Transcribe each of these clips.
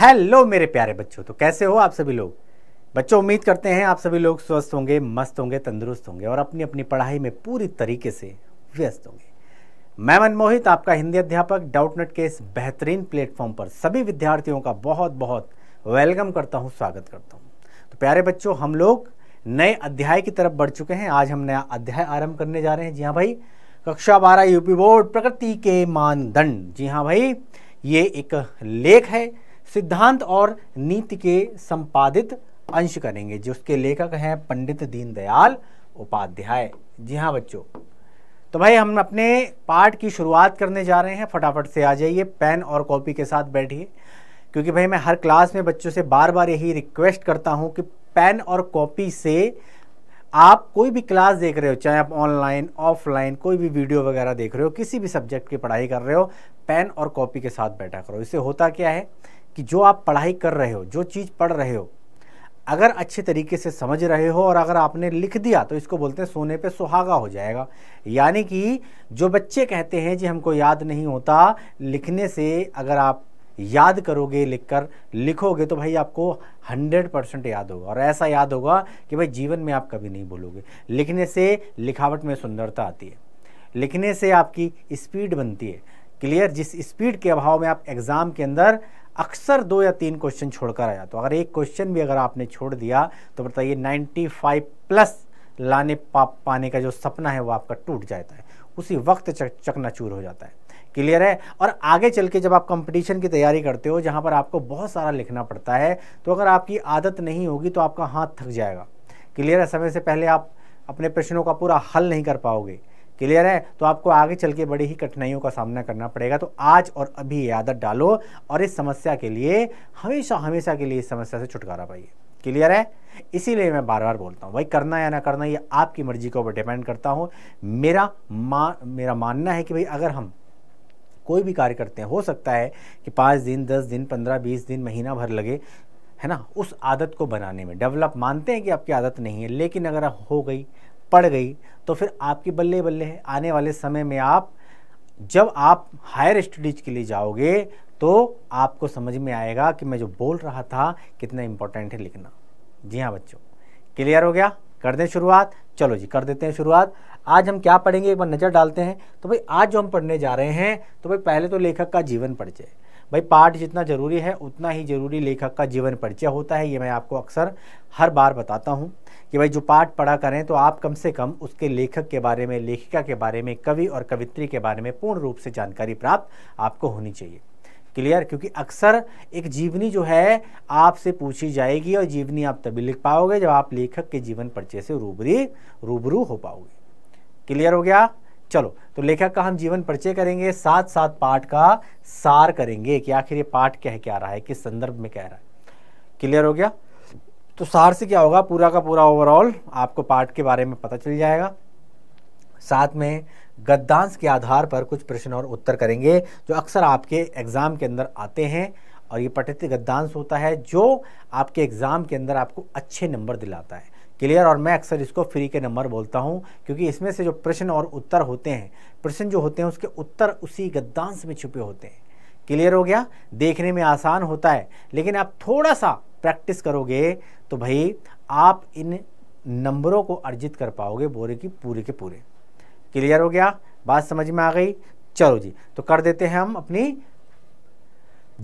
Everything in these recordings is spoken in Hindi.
हेलो मेरे प्यारे बच्चों तो कैसे हो आप सभी लोग बच्चों उम्मीद करते हैं आप सभी लोग स्वस्थ होंगे मस्त होंगे तंदुरुस्त होंगे और अपनी अपनी पढ़ाई में पूरी तरीके से व्यस्त होंगे मैं मनमोहित आपका हिंदी अध्यापक डाउटनेट के इस बेहतरीन प्लेटफॉर्म पर सभी विद्यार्थियों का बहुत बहुत वेलकम करता हूँ स्वागत करता हूँ तो प्यारे बच्चों हम लोग नए अध्याय की तरफ बढ़ चुके हैं आज हम नया अध्याय आरंभ करने जा रहे हैं जी हाँ भाई कक्षा बारह यूपी बोर्ड प्रकृति के मानदंड जी हाँ भाई ये एक लेख है सिद्धांत और नीति के संपादित अंश करेंगे जिसके लेखक हैं पंडित दीनदयाल उपाध्याय जी हाँ बच्चों तो भाई हम अपने पाठ की शुरुआत करने जा रहे हैं फटाफट से आ जाइए पेन और कॉपी के साथ बैठिए क्योंकि भाई मैं हर क्लास में बच्चों से बार बार यही रिक्वेस्ट करता हूँ कि पेन और कॉपी से आप कोई भी क्लास देख रहे हो चाहे आप ऑनलाइन ऑफलाइन कोई भी वीडियो वगैरह देख रहे हो किसी भी सब्जेक्ट की पढ़ाई कर रहे हो पेन और कॉपी के साथ बैठा करो इससे होता क्या है कि जो आप पढ़ाई कर रहे हो जो चीज़ पढ़ रहे हो अगर अच्छे तरीके से समझ रहे हो और अगर आपने लिख दिया तो इसको बोलते हैं सोने पे सुहागा हो जाएगा यानी कि जो बच्चे कहते हैं जी हमको याद नहीं होता लिखने से अगर आप याद करोगे लिखकर लिखोगे तो भाई आपको 100 परसेंट याद होगा और ऐसा याद होगा कि भाई जीवन में आप कभी नहीं भूलोगे लिखने से लिखावट में सुंदरता आती है लिखने से आपकी स्पीड बनती है क्लियर जिस स्पीड के अभाव में आप एग्ज़ाम के अंदर अक्सर दो या तीन क्वेश्चन छोड़कर आया तो अगर एक क्वेश्चन भी अगर आपने छोड़ दिया तो बताइए 95 प्लस लाने पा पाने का जो सपना है वो आपका टूट जाता है उसी वक्त चक, चकनाचूर हो जाता है क्लियर है और आगे चल के जब आप कंपटीशन की तैयारी करते हो जहाँ पर आपको बहुत सारा लिखना पड़ता है तो अगर आपकी आदत नहीं होगी तो आपका हाथ थक जाएगा क्लियर है समय से पहले आप अपने प्रश्नों का पूरा हल नहीं कर पाओगे क्लियर है तो आपको आगे चल के बड़ी ही कठिनाइयों का सामना करना पड़ेगा तो आज और अभी ये आदत डालो और इस समस्या के लिए हमेशा हमेशा के लिए इस समस्या से छुटकारा पाइए क्लियर है इसीलिए मैं बार बार बोलता हूँ भाई करना या ना करना ये आपकी मर्जी के ऊपर डिपेंड करता हूँ मेरा मा मेरा मानना है कि भाई अगर हम कोई भी कार्य करते हैं हो सकता है कि पाँच दिन दस दिन पंद्रह बीस दिन महीना भर लगे है ना उस आदत को बनाने में डेवलप मानते हैं कि आपकी आदत नहीं है लेकिन अगर हो गई पड़ गई तो फिर आपकी बल्ले बल्ले है आने वाले समय में आप जब आप हायर स्टडीज के लिए जाओगे तो आपको समझ में आएगा कि मैं जो बोल रहा था कितना इम्पोर्टेंट है लिखना जी हाँ बच्चों क्लियर हो गया कर दें शुरुआत चलो जी कर देते हैं शुरुआत आज हम क्या पढ़ेंगे एक बार नज़र डालते हैं तो भाई आज जो हम पढ़ने जा रहे हैं तो भाई पहले तो लेखक का जीवन परिचय भाई पाठ जितना ज़रूरी है उतना ही ज़रूरी लेखक का जीवन परिचय होता है ये मैं आपको अक्सर हर बार बताता हूँ कि भाई जो पाठ पढ़ा करें तो आप कम से कम उसके लेखक के बारे में लेखिका के बारे में कवि और कवित्री के बारे में पूर्ण रूप से जानकारी प्राप्त आपको होनी चाहिए क्लियर क्योंकि अक्सर एक जीवनी जो है आपसे पूछी जाएगी और जीवनी आप तभी लिख पाओगे जब आप लेखक के जीवन परिचय से रूबरी रूबरू हो पाओगे क्लियर हो गया चलो तो लेखक का हम जीवन परिचय करेंगे साथ साथ पाठ का सार करेंगे कि आखिर ये पाठ कह क्या रहा है किस संदर्भ में कह रहा है क्लियर हो गया तो सार से क्या होगा पूरा का पूरा ओवरऑल आपको पार्ट के बारे में पता चल जाएगा साथ में गद्दांश के आधार पर कुछ प्रश्न और उत्तर करेंगे जो अक्सर आपके एग्ज़ाम के अंदर आते हैं और ये पठित गद्दांश होता है जो आपके एग्ज़ाम के अंदर आपको अच्छे नंबर दिलाता है क्लियर और मैं अक्सर इसको फ्री के नंबर बोलता हूँ क्योंकि इसमें से जो प्रश्न और उत्तर होते हैं प्रश्न जो होते हैं उसके उत्तर उसी गद्दांश में छुपे होते हैं क्लियर हो गया देखने में आसान होता है लेकिन आप थोड़ा सा प्रैक्टिस करोगे तो भाई आप इन नंबरों को अर्जित कर पाओगे बोरे की पूरे के पूरे क्लियर हो गया बात समझ में आ गई चलो जी तो कर देते हैं हम अपनी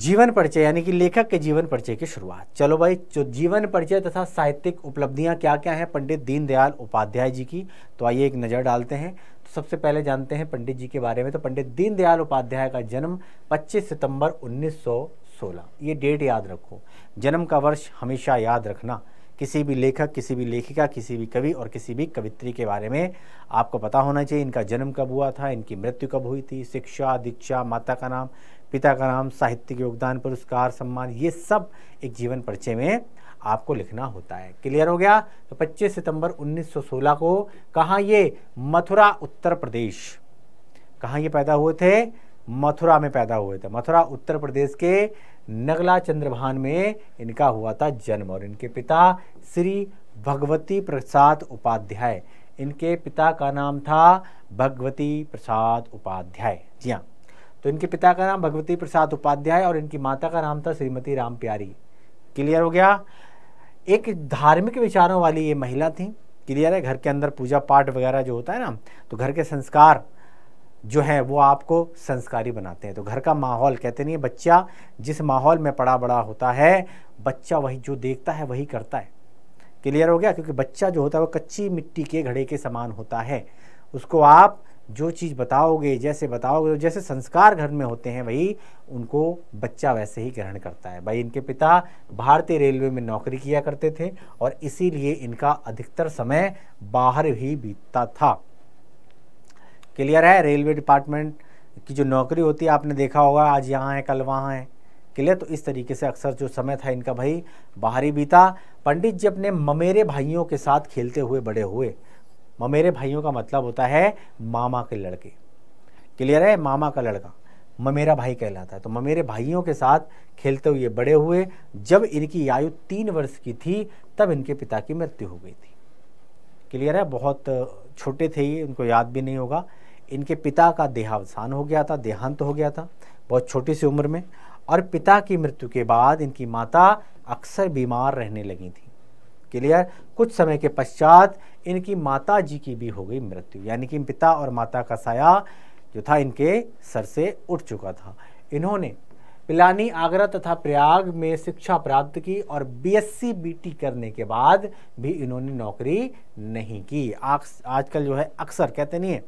जीवन परिचय यानी कि लेखक के जीवन परिचय की शुरुआत चलो भाई जो जीवन परिचय तथा साहित्यिक उपलब्धियां क्या क्या हैं पंडित दीनदयाल उपाध्याय जी की तो आइए एक नज़र डालते हैं तो सबसे पहले जानते हैं पंडित जी के बारे में तो पंडित दीनदयाल उपाध्याय का जन्म 25 सितंबर 1916 ये डेट याद रखो जन्म का वर्ष हमेशा याद रखना किसी भी लेखक किसी भी लेखिका किसी भी कवि और किसी भी कवित्री के बारे में आपको पता होना चाहिए इनका जन्म कब हुआ था इनकी मृत्यु कब हुई थी शिक्षा दीक्षा माता का नाम पिता का नाम साहित्यिक योगदान पुरस्कार सम्मान ये सब एक जीवन परिचय में आपको लिखना होता है क्लियर हो गया तो 25 सितंबर 1916 को कहाँ ये मथुरा उत्तर प्रदेश कहाँ ये पैदा हुए थे मथुरा में पैदा हुए थे मथुरा उत्तर प्रदेश के नगला चंद्रभान में इनका हुआ था जन्म और इनके पिता श्री भगवती प्रसाद उपाध्याय इनके पिता का नाम था भगवती प्रसाद उपाध्याय जी हाँ तो इनके पिता का नाम भगवती प्रसाद उपाध्याय और इनकी माता का नाम था श्रीमती राम प्यारी क्लियर हो गया एक धार्मिक विचारों वाली ये महिला थी क्लियर है घर के अंदर पूजा पाठ वगैरह जो होता है ना तो घर के संस्कार जो हैं वो आपको संस्कारी बनाते हैं तो घर का माहौल कहते नहीं बच्चा जिस माहौल में पड़ा बड़ा होता है बच्चा वही जो देखता है वही करता है क्लियर हो गया क्योंकि बच्चा जो होता है वो कच्ची मिट्टी के घड़े के समान होता है उसको आप जो चीज़ बताओगे जैसे बताओगे तो जैसे संस्कार घर में होते हैं वही उनको बच्चा वैसे ही ग्रहण करता है भाई इनके पिता भारतीय रेलवे में नौकरी किया करते थे और इसीलिए इनका अधिकतर समय बाहर ही बीतता था क्लियर है रेलवे डिपार्टमेंट की जो नौकरी होती है आपने देखा होगा आज यहाँ है कल वहाँ है क्लियर तो इस तरीके से अक्सर जो समय था इनका भाई बाहरी बीता पंडित जी अपने ममेरे भाइयों के साथ खेलते हुए बड़े हुए ममेरे भाइयों का मतलब होता है मामा के लड़के क्लियर है मामा का लड़का ममेरा भाई कहलाता है तो ममेरे भाइयों के साथ खेलते हुए बड़े हुए जब इनकी आयु तीन वर्ष की थी तब इनके पिता की मृत्यु हो गई थी क्लियर है बहुत छोटे थे ये उनको याद भी नहीं होगा इनके पिता का देहावसान हो गया था देहांत हो गया था बहुत छोटी सी उम्र में और पिता की मृत्यु के बाद इनकी माता अक्सर बीमार रहने लगी थी क्लियर कुछ समय के पश्चात इनकी माता जी की भी हो गई मृत्यु यानी कि पिता और माता का साया जो था इनके सर से उठ चुका था इन्होंने पिलानी आगरा तथा प्रयाग में शिक्षा प्राप्त की और बीएससी बीटी करने के बाद भी इन्होंने नौकरी नहीं की आजकल जो है अक्सर कहते नहीं है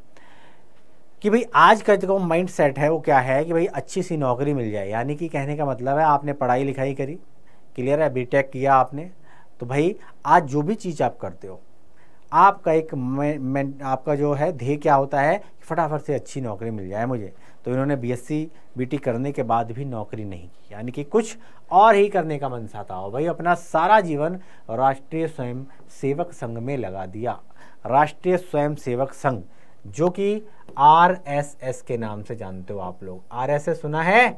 कि भाई आज का जो माइंड सेट है वो क्या है कि भाई अच्छी सी नौकरी मिल जाए यानी कि कहने का मतलब है आपने पढ़ाई लिखाई करी क्लियर है टेक किया आपने तो भाई आज जो भी चीज़ आप करते हो आपका एक मैं, आपका जो है ध्येय क्या होता है कि फटाफट से अच्छी नौकरी मिल जाए मुझे तो इन्होंने बीएससी बीटी करने के बाद भी नौकरी नहीं की यानी कि कुछ और ही करने का मनसा था हो भाई अपना सारा जीवन राष्ट्रीय स्वयं सेवक संघ में लगा दिया राष्ट्रीय स्वयं सेवक संघ जो कि आर एस एस के नाम से जानते हो आप लोग आर एस एस सुना है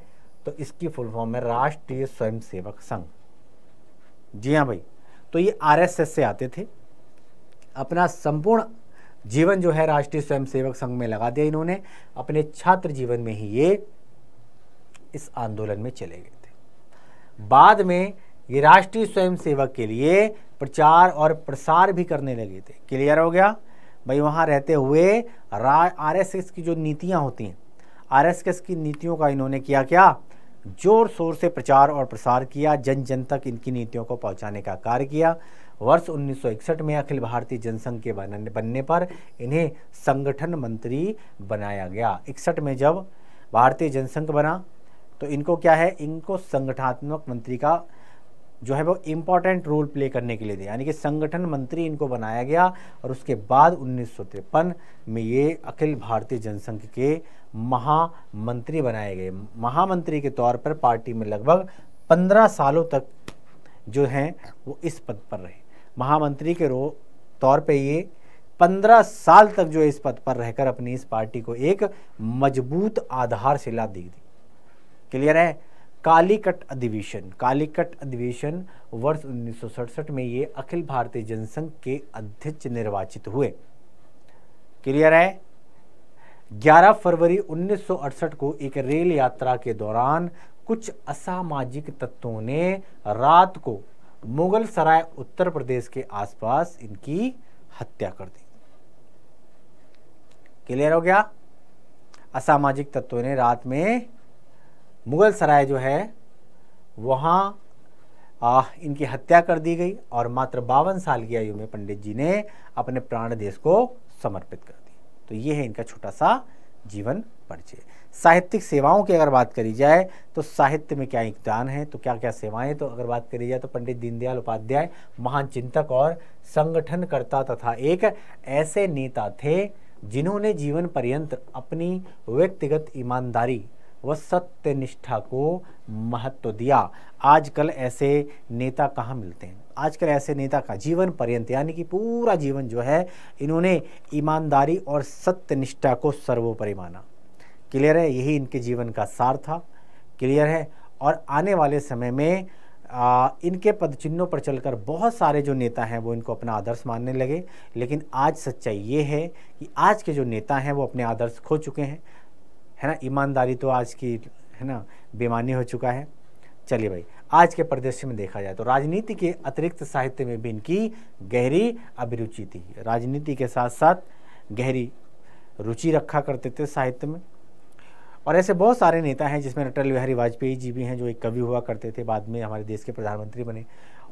तो इसकी फुल फॉर्म है राष्ट्रीय स्वयंसेवक संघ जी हाँ भाई तो ये आर एस एस से आते थे अपना संपूर्ण जीवन जो है राष्ट्रीय स्वयंसेवक संघ में लगा दिया इन्होंने अपने छात्र जीवन में ही ये इस आंदोलन में चले गए थे बाद में ये राष्ट्रीय स्वयंसेवक के लिए प्रचार और प्रसार भी करने लगे थे क्लियर हो गया भाई वहाँ रहते हुए आर एस एस की जो नीतियाँ होती हैं आर एस एस की नीतियों का इन्होंने किया क्या जोर शोर से प्रचार और प्रसार किया जन जन तक इनकी नीतियों को पहुंचाने का कार्य किया वर्ष 1961 में अखिल भारतीय जनसंघ के बनने पर इन्हें संगठन मंत्री बनाया गया इकसठ में जब भारतीय जनसंघ बना तो इनको क्या है इनको संगठनात्मक मंत्री का जो है वो इम्पॉर्टेंट रोल प्ले करने के लिए थे यानी कि संगठन मंत्री इनको बनाया गया और उसके बाद उन्नीस में ये अखिल भारतीय जनसंघ के महामंत्री बनाए गए महामंत्री के तौर पर पार्टी में लगभग पंद्रह सालों तक जो हैं वो इस पद पर रहे महामंत्री के रो तौर पे ये पंद्रह साल तक जो इस पद पर रहकर अपनी इस पार्टी को एक मजबूत आधारशिला दी दी क्लियर है कालीकट अधिवेशन कालीकट अधिवेशन वर्ष उन्नीस में ये अखिल भारतीय जनसंघ के अध्यक्ष निर्वाचित हुए क्लियर है 11 फरवरी 1968 को एक रेल यात्रा के दौरान कुछ असामाजिक तत्वों ने रात को मुगल सराय उत्तर प्रदेश के आसपास इनकी हत्या कर दी क्लियर हो गया असामाजिक तत्वों ने रात में मुग़ल सराय जो है वहाँ इनकी हत्या कर दी गई और मात्र बावन साल की आयु में पंडित जी ने अपने प्राण देश को समर्पित कर दिया तो ये है इनका छोटा सा जीवन परिचय साहित्यिक सेवाओं की अगर बात करी जाए तो साहित्य में क्या योगदान है तो क्या क्या सेवाएं तो अगर बात करी जाए तो पंडित दीनदयाल उपाध्याय महान चिंतक और संगठनकर्ता तथा एक ऐसे नेता थे जिन्होंने जीवन पर्यंत अपनी व्यक्तिगत ईमानदारी व सत्यनिष्ठा को महत्व दिया आजकल ऐसे नेता कहाँ मिलते हैं आजकल ऐसे नेता का जीवन पर्यंत यानी कि पूरा जीवन जो है इन्होंने ईमानदारी और सत्यनिष्ठा को सर्वोपरि माना क्लियर है यही इनके जीवन का सार था क्लियर है और आने वाले समय में आ, इनके पद चिन्हों पर चलकर बहुत सारे जो नेता हैं वो इनको अपना आदर्श मानने लगे लेकिन आज सच्चाई ये है कि आज के जो नेता हैं वो अपने आदर्श खो चुके हैं है ना ईमानदारी तो आज की है ना बेमानी हो चुका है चलिए भाई आज के परिदृश्य में देखा जाए तो राजनीति के अतिरिक्त साहित्य में भी इनकी गहरी अभिरुचि थी राजनीति के साथ साथ गहरी रुचि रखा करते थे साहित्य में और ऐसे बहुत सारे नेता हैं जिसमें अटल बिहारी वाजपेयी जी भी हैं जो एक कवि हुआ करते थे बाद में हमारे देश के प्रधानमंत्री बने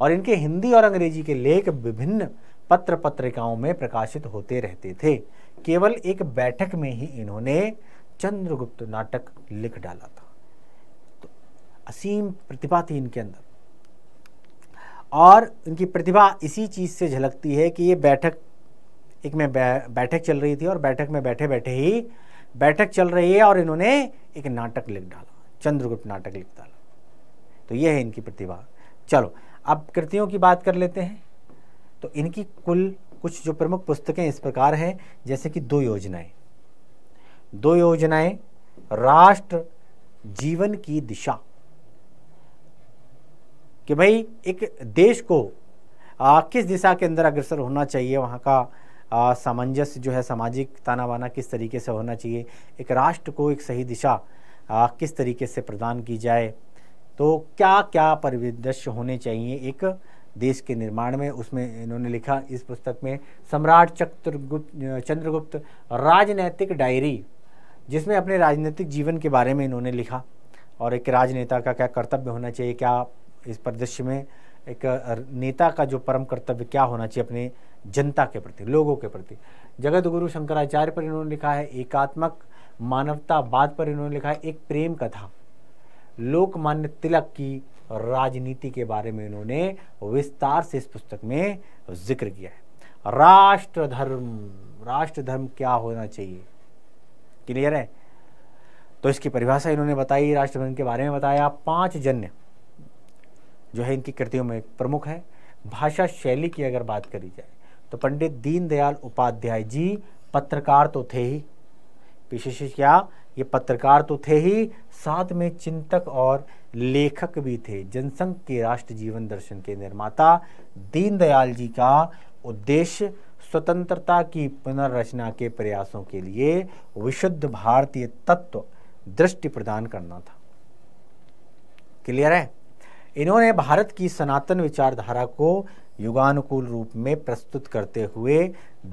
और इनके हिंदी और अंग्रेजी के लेख विभिन्न पत्र पत्रिकाओं में प्रकाशित होते रहते थे केवल एक बैठक में ही इन्होंने चंद्रगुप्त नाटक लिख डाला था तो असीम प्रतिभा थी इनके अंदर और इनकी प्रतिभा इसी चीज़ से झलकती है कि ये बैठक एक में बैठक चल रही थी और बैठक में बैठे बैठे ही बैठक चल रही है और इन्होंने एक नाटक लिख डाला चंद्रगुप्त नाटक लिख डाला तो ये है इनकी प्रतिभा चलो अब कृतियों की बात कर लेते हैं तो इनकी कुल कुछ जो प्रमुख पुस्तकें इस प्रकार हैं जैसे कि दो योजनाएं दो योजनाएं राष्ट्र जीवन की दिशा कि भाई एक देश को आ, किस दिशा के अंदर अग्रसर होना चाहिए वहाँ का सामंजस्य जो है सामाजिक ताना बाना किस तरीके से होना चाहिए एक राष्ट्र को एक सही दिशा आ, किस तरीके से प्रदान की जाए तो क्या क्या परिदृश्य होने चाहिए एक देश के निर्माण में उसमें इन्होंने लिखा इस पुस्तक में सम्राट चक्रगुप्त चंद्रगुप्त राजनैतिक डायरी जिसमें अपने राजनीतिक जीवन के बारे में इन्होंने लिखा और एक राजनेता का क्या कर्तव्य होना चाहिए क्या इस परिदृश्य में एक नेता का जो परम कर्तव्य क्या होना चाहिए अपने जनता के प्रति लोगों के प्रति जगत गुरु शंकराचार्य पर इन्होंने लिखा है एकात्मक मानवतावाद पर इन्होंने लिखा है एक प्रेम कथा लोकमान्य तिलक की राजनीति के बारे में इन्होंने विस्तार से इस पुस्तक में जिक्र किया है राष्ट्र धर्म राष्ट्र धर्म क्या होना चाहिए क्लियर है तो इसकी परिभाषा इन्होंने बताई राष्ट्रभंग के बारे में बताया पांच जन्य जो है इनकी कृतियों में प्रमुख है भाषा शैली की अगर बात करी जाए तो पंडित दीनदयाल उपाध्याय जी पत्रकार तो थे ही विशेष क्या ये पत्रकार तो थे ही साथ में चिंतक और लेखक भी थे जनसंघ के राष्ट्र जीवन दर्शन के निर्माता दीनदयाल जी का उद्देश्य स्वतंत्रता की पुनर्रचना के प्रयासों के लिए विशुद्ध भारतीय तत्व दृष्टि प्रदान करना था क्लियर है इन्होंने भारत की सनातन विचारधारा को युगानुकूल रूप में प्रस्तुत करते हुए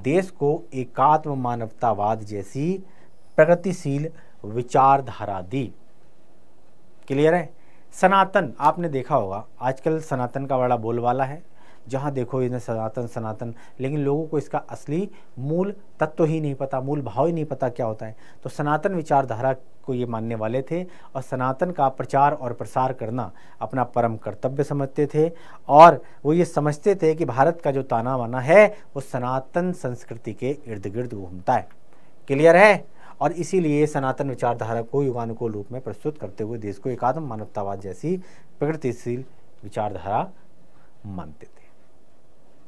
देश को एकात्म मानवतावाद जैसी प्रगतिशील विचारधारा दी क्लियर है सनातन आपने देखा होगा आजकल सनातन का बड़ा बोलबाला है जहाँ देखो इन्हें सनातन सनातन लेकिन लोगों को इसका असली मूल तत्व ही नहीं पता मूल भाव ही नहीं पता क्या होता है तो सनातन विचारधारा को ये मानने वाले थे और सनातन का प्रचार और प्रसार करना अपना परम कर्तव्य समझते थे और वो ये समझते थे कि भारत का जो ताना वाना है वो सनातन संस्कृति के इर्द गिर्द घूमता है क्लियर है और इसीलिए सनातन विचारधारा को युगानुकूल रूप में प्रस्तुत करते हुए देश को एकात्म मानवतावाद जैसी प्रगतिशील विचारधारा मानते थे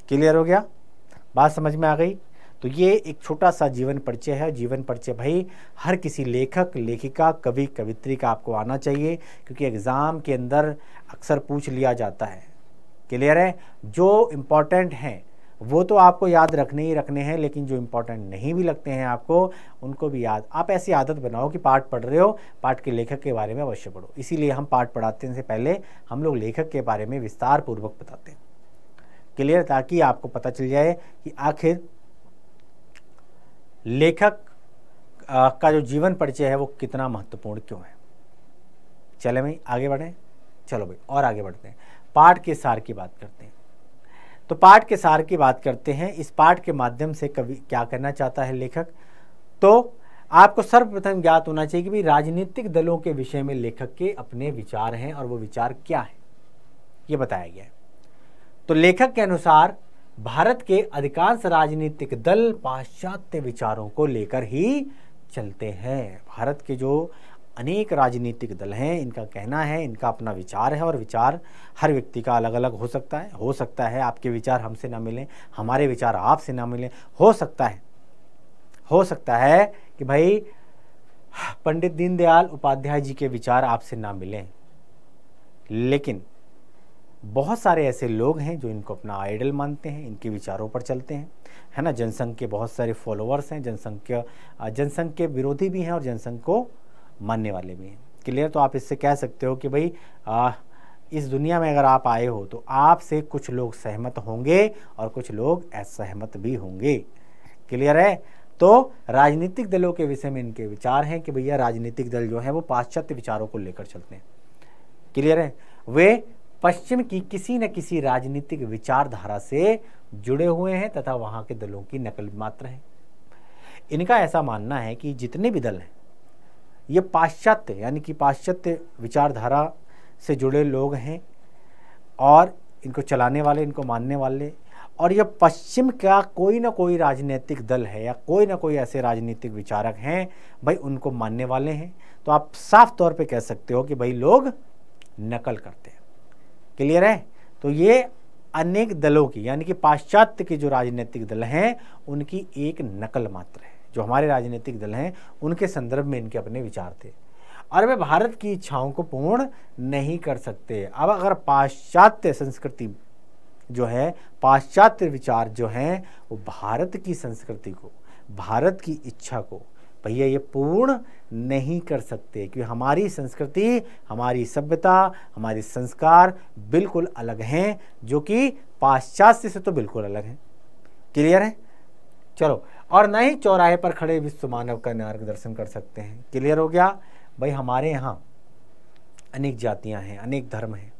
क्लियर हो गया बात समझ में आ गई तो ये एक छोटा सा जीवन परिचय है जीवन परिचय भाई हर किसी लेखक लेखिका कवि कवित्री का आपको आना चाहिए क्योंकि एग्ज़ाम के अंदर अक्सर पूछ लिया जाता है क्लियर है जो इम्पॉर्टेंट हैं वो तो आपको याद रखने ही रखने हैं लेकिन जो इम्पोर्टेंट नहीं भी लगते हैं आपको उनको भी याद आप ऐसी आदत बनाओ कि पाठ पढ़ रहे हो पाठ के लेखक के बारे में अवश्य पढ़ो इसीलिए हम पाठ पढ़ाते से पहले हम लोग लेखक के बारे में विस्तार पूर्वक बताते हैं क्लियर ताकि आपको पता चल जाए कि आखिर लेखक का जो जीवन परिचय है वो कितना महत्वपूर्ण क्यों है चले भाई आगे बढ़ें चलो भाई और आगे बढ़ते हैं पाठ के सार की बात करते हैं तो पाठ के सार की बात करते हैं इस पाठ के माध्यम से कवि क्या करना चाहता है लेखक तो आपको सर्वप्रथम ज्ञात होना चाहिए कि भाई राजनीतिक दलों के विषय में लेखक के अपने विचार हैं और वो विचार क्या है ये बताया गया है तो लेखक के अनुसार भारत के अधिकांश राजनीतिक दल पाश्चात्य विचारों को लेकर ही चलते हैं भारत के जो अनेक राजनीतिक दल हैं इनका कहना है इनका अपना विचार है और विचार हर व्यक्ति का अलग अलग हो सकता है हो सकता है आपके विचार हमसे ना मिलें हमारे विचार आपसे ना मिलें हो सकता है हो सकता है कि भाई पंडित दीनदयाल उपाध्याय जी के विचार आपसे ना मिलें लेकिन बहुत सारे ऐसे लोग हैं जो इनको अपना आइडल मानते हैं इनके विचारों पर चलते हैं है ना जनसंघ के बहुत सारे फॉलोअर्स हैं जनसंघ के जनसंघ के विरोधी भी हैं और जनसंघ को मानने वाले भी हैं क्लियर तो आप इससे कह सकते हो कि भाई आ, इस दुनिया में अगर आप आए हो तो आपसे कुछ लोग सहमत होंगे और कुछ लोग असहमत भी होंगे क्लियर है तो राजनीतिक दलों के विषय में इनके विचार हैं कि भैया राजनीतिक दल जो है वो पाश्चात्य विचारों को लेकर चलते हैं क्लियर है वे पश्चिम की किसी न किसी राजनीतिक विचारधारा से जुड़े हुए हैं तथा वहाँ के दलों की नकल मात्र है इनका ऐसा मानना है कि जितने भी दल हैं ये पाश्चात्य यानी कि पाश्चात्य विचारधारा से जुड़े लोग हैं और इनको चलाने वाले इनको मानने वाले और यह पश्चिम का कोई ना कोई राजनीतिक दल है या कोई ना कोई ऐसे राजनीतिक विचारक हैं भाई उनको मानने वाले हैं तो आप साफ तौर पे कह सकते हो कि भाई लोग नकल करते हैं क्लियर है तो ये अनेक दलों की यानी कि पाश्चात्य के जो राजनीतिक दल हैं उनकी एक नकल मात्र है जो हमारे राजनीतिक दल हैं उनके संदर्भ में इनके अपने विचार थे और वे भारत की इच्छाओं को पूर्ण नहीं कर सकते अब अगर पाश्चात्य संस्कृति जो है पाश्चात्य विचार जो हैं वो भारत की संस्कृति को भारत की इच्छा को भैया ये पूर्ण नहीं कर सकते क्योंकि हमारी संस्कृति हमारी सभ्यता हमारे संस्कार बिल्कुल अलग हैं जो कि पाश्चात्य से तो बिल्कुल अलग हैं क्लियर है चलो और न ही चौराहे पर खड़े विश्व मानव का मार्गदर्शन कर सकते हैं क्लियर हो गया भाई हमारे यहाँ अनेक जातियाँ हैं अनेक धर्म हैं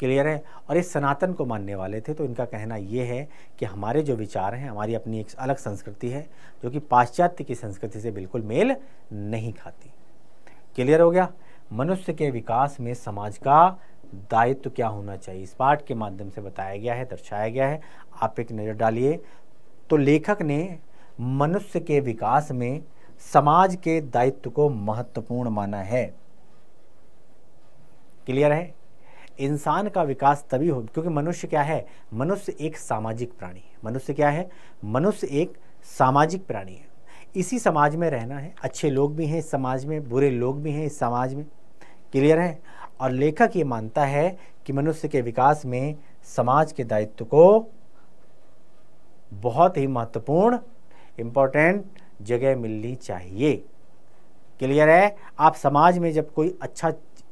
क्लियर है और ये सनातन को मानने वाले थे तो इनका कहना ये है कि हमारे जो विचार हैं हमारी अपनी एक अलग संस्कृति है जो कि पाश्चात्य की संस्कृति से बिल्कुल मेल नहीं खाती क्लियर हो गया मनुष्य के विकास में समाज का दायित्व तो क्या होना चाहिए इस पाठ के माध्यम से बताया गया है दर्शाया गया है आप एक नज़र डालिए तो लेखक ने मनुष्य के विकास में समाज के दायित्व को महत्वपूर्ण माना है क्लियर है इंसान का विकास तभी हो क्योंकि मनुष्य क्या है मनुष्य एक सामाजिक प्राणी है मनुष्य क्या है मनुष्य एक सामाजिक प्राणी है इसी समाज में रहना है अच्छे लोग भी हैं इस समाज में बुरे लोग भी हैं इस समाज में क्लियर है और लेखक ये मानता है कि मनुष्य के विकास में समाज के दायित्व को बहुत ही महत्वपूर्ण इम्पोर्टेंट जगह मिलनी चाहिए क्लियर है आप समाज में जब कोई अच्छा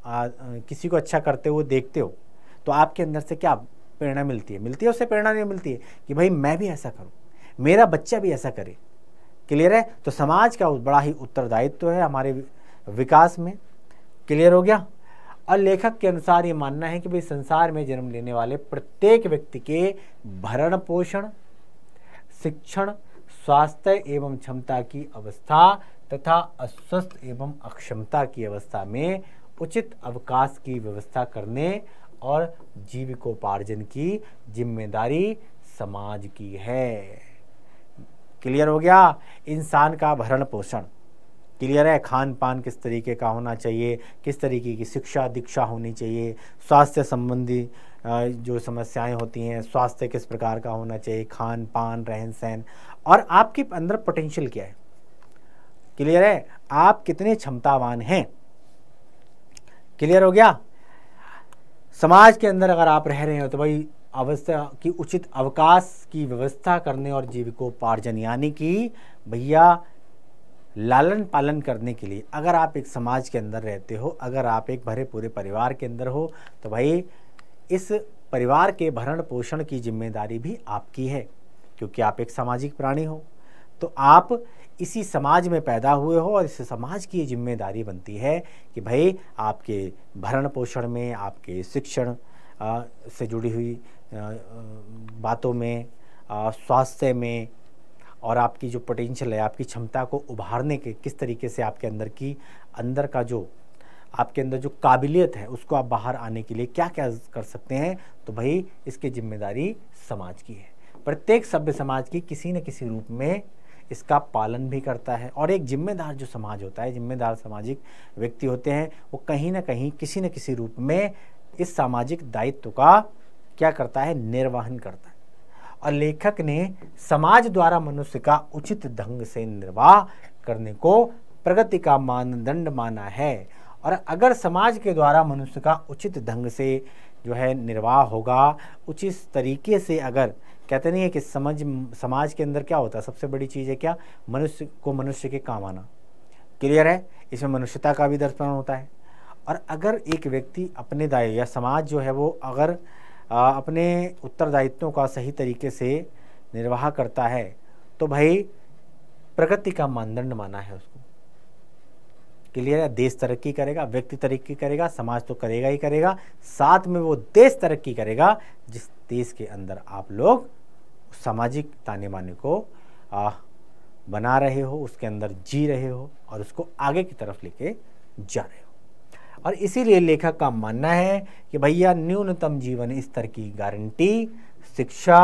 आ, किसी को अच्छा करते हुए देखते हो तो आपके अंदर से क्या प्रेरणा मिलती है मिलती है उससे प्रेरणा नहीं मिलती है कि भाई मैं भी ऐसा करूँ मेरा बच्चा भी ऐसा करे क्लियर है तो समाज का बड़ा ही उत्तरदायित्व तो है हमारे विकास में क्लियर हो गया और लेखक के अनुसार ये मानना है कि भाई संसार में जन्म लेने वाले प्रत्येक व्यक्ति के भरण पोषण शिक्षण स्वास्थ्य एवं क्षमता की अवस्था तथा अस्वस्थ एवं अक्षमता की अवस्था में उचित अवकाश की व्यवस्था करने और जीविकोपार्जन की जिम्मेदारी समाज की है क्लियर हो गया इंसान का भरण पोषण क्लियर है खान पान किस तरीके का होना चाहिए किस तरीके की शिक्षा दीक्षा होनी चाहिए स्वास्थ्य संबंधी जो समस्याएं होती हैं स्वास्थ्य किस प्रकार का होना चाहिए खान पान रहन सहन और आपके अंदर पोटेंशियल क्या है क्लियर है आप कितने क्षमतावान हैं क्लियर हो गया समाज के अंदर अगर आप रह रहे हो तो भाई अवस्था की उचित अवकाश की व्यवस्था करने और जीविकोपार्जन यानी कि भैया लालन पालन करने के लिए अगर आप एक समाज के अंदर रहते हो अगर आप एक भरे पूरे परिवार के अंदर हो तो भाई इस परिवार के भरण पोषण की जिम्मेदारी भी आपकी है क्योंकि आप एक सामाजिक प्राणी हो तो आप इसी समाज में पैदा हुए हो और इस समाज की जिम्मेदारी बनती है कि भाई आपके भरण पोषण में आपके शिक्षण से जुड़ी हुई बातों में स्वास्थ्य में और आपकी जो पोटेंशियल है आपकी क्षमता को उभारने के किस तरीके से आपके अंदर की अंदर का जो आपके अंदर जो काबिलियत है उसको आप बाहर आने के लिए क्या क्या कर सकते हैं तो भाई इसकी जिम्मेदारी समाज की है प्रत्येक सभ्य समाज की किसी न किसी रूप में इसका पालन भी करता है और एक जिम्मेदार जो समाज होता है जिम्मेदार सामाजिक व्यक्ति होते हैं वो कहीं ना कहीं किसी न किसी रूप में इस सामाजिक दायित्व का क्या करता है निर्वहन करता है और लेखक ने समाज द्वारा मनुष्य का उचित ढंग से निर्वाह करने को प्रगति का मानदंड माना है और अगर समाज के द्वारा मनुष्य का उचित ढंग से जो है निर्वाह होगा उचित तरीके से अगर कहते नहीं है कि समझ समाज के अंदर क्या होता है सबसे बड़ी चीज़ है क्या मनुष्य को मनुष्य के काम आना क्लियर है इसमें मनुष्यता का भी दर्शन होता है और अगर एक व्यक्ति अपने दाय या समाज जो है वो अगर आ, अपने उत्तरदायित्वों का सही तरीके से निर्वाह करता है तो भाई प्रगति का मानदंड माना है उसको क्लियर है देश तरक्की करेगा व्यक्ति तरक्की करेगा समाज तो करेगा ही करेगा साथ में वो देश तरक्की करेगा जिस देश के अंदर आप लोग सामाजिक ताने माने को आ, बना रहे हो उसके अंदर जी रहे हो और उसको आगे की तरफ लेके जा रहे हो और इसीलिए लेखक का मानना है कि भैया न्यूनतम जीवन स्तर की गारंटी शिक्षा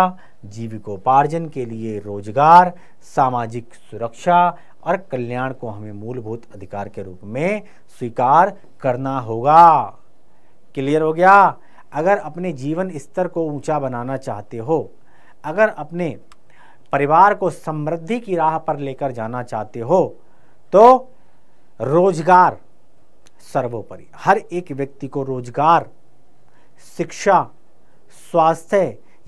जीविकोपार्जन के लिए रोजगार सामाजिक सुरक्षा और कल्याण को हमें मूलभूत अधिकार के रूप में स्वीकार करना होगा क्लियर हो गया अगर अपने जीवन स्तर को ऊंचा बनाना चाहते हो अगर अपने परिवार को समृद्धि की राह पर लेकर जाना चाहते हो तो रोजगार सर्वोपरि हर एक व्यक्ति को रोजगार शिक्षा स्वास्थ्य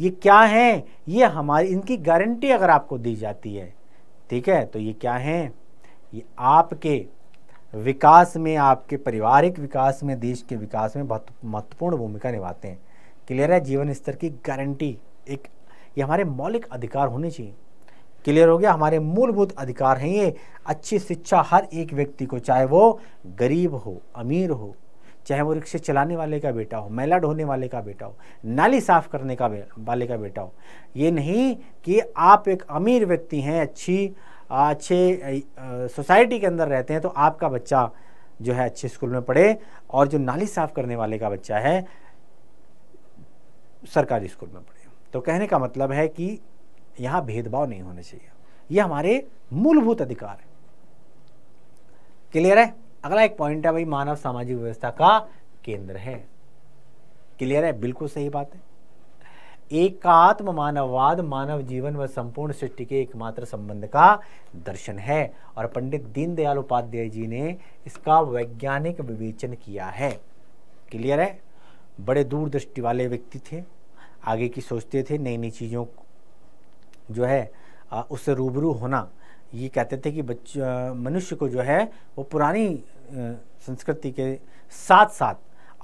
ये क्या हैं ये हमारी इनकी गारंटी अगर आपको दी जाती है ठीक है तो ये क्या हैं ये आपके विकास में आपके पारिवारिक विकास में देश के विकास में बहुत महत्वपूर्ण भूमिका निभाते हैं क्लियर है जीवन स्तर की गारंटी एक ये हमारे मौलिक अधिकार होने चाहिए क्लियर हो गया हमारे मूलभूत अधिकार हैं ये अच्छी शिक्षा हर एक व्यक्ति को चाहे वो गरीब हो अमीर हो चाहे वो रिक्शे चलाने वाले का बेटा हो मैला ढोने वाले का बेटा हो नाली साफ करने का वाले का बेटा हो ये नहीं कि आप एक अमीर व्यक्ति हैं अच्छी अच्छे सोसाइटी के अंदर रहते हैं तो आपका बच्चा जो है अच्छे स्कूल में पढ़े और जो नाली साफ करने वाले का बच्चा है सरकारी स्कूल में पढ़े तो कहने का मतलब है कि यहां भेदभाव नहीं होना चाहिए यह हमारे मूलभूत अधिकार है क्लियर है अगला एक पॉइंट है भाई मानव सामाजिक व्यवस्था का केंद्र है क्लियर है बिल्कुल सही बात है एकात्म मानववाद मानव जीवन व संपूर्ण सृष्टि के एकमात्र संबंध का दर्शन है और पंडित दीनदयाल उपाध्याय जी ने इसका वैज्ञानिक विवेचन किया है क्लियर है बड़े दूरदृष्टि वाले व्यक्ति थे आगे की सोचते थे नई नई चीज़ों जो है उससे रूबरू होना ये कहते थे कि बच्चे मनुष्य को जो है वो पुरानी संस्कृति के साथ साथ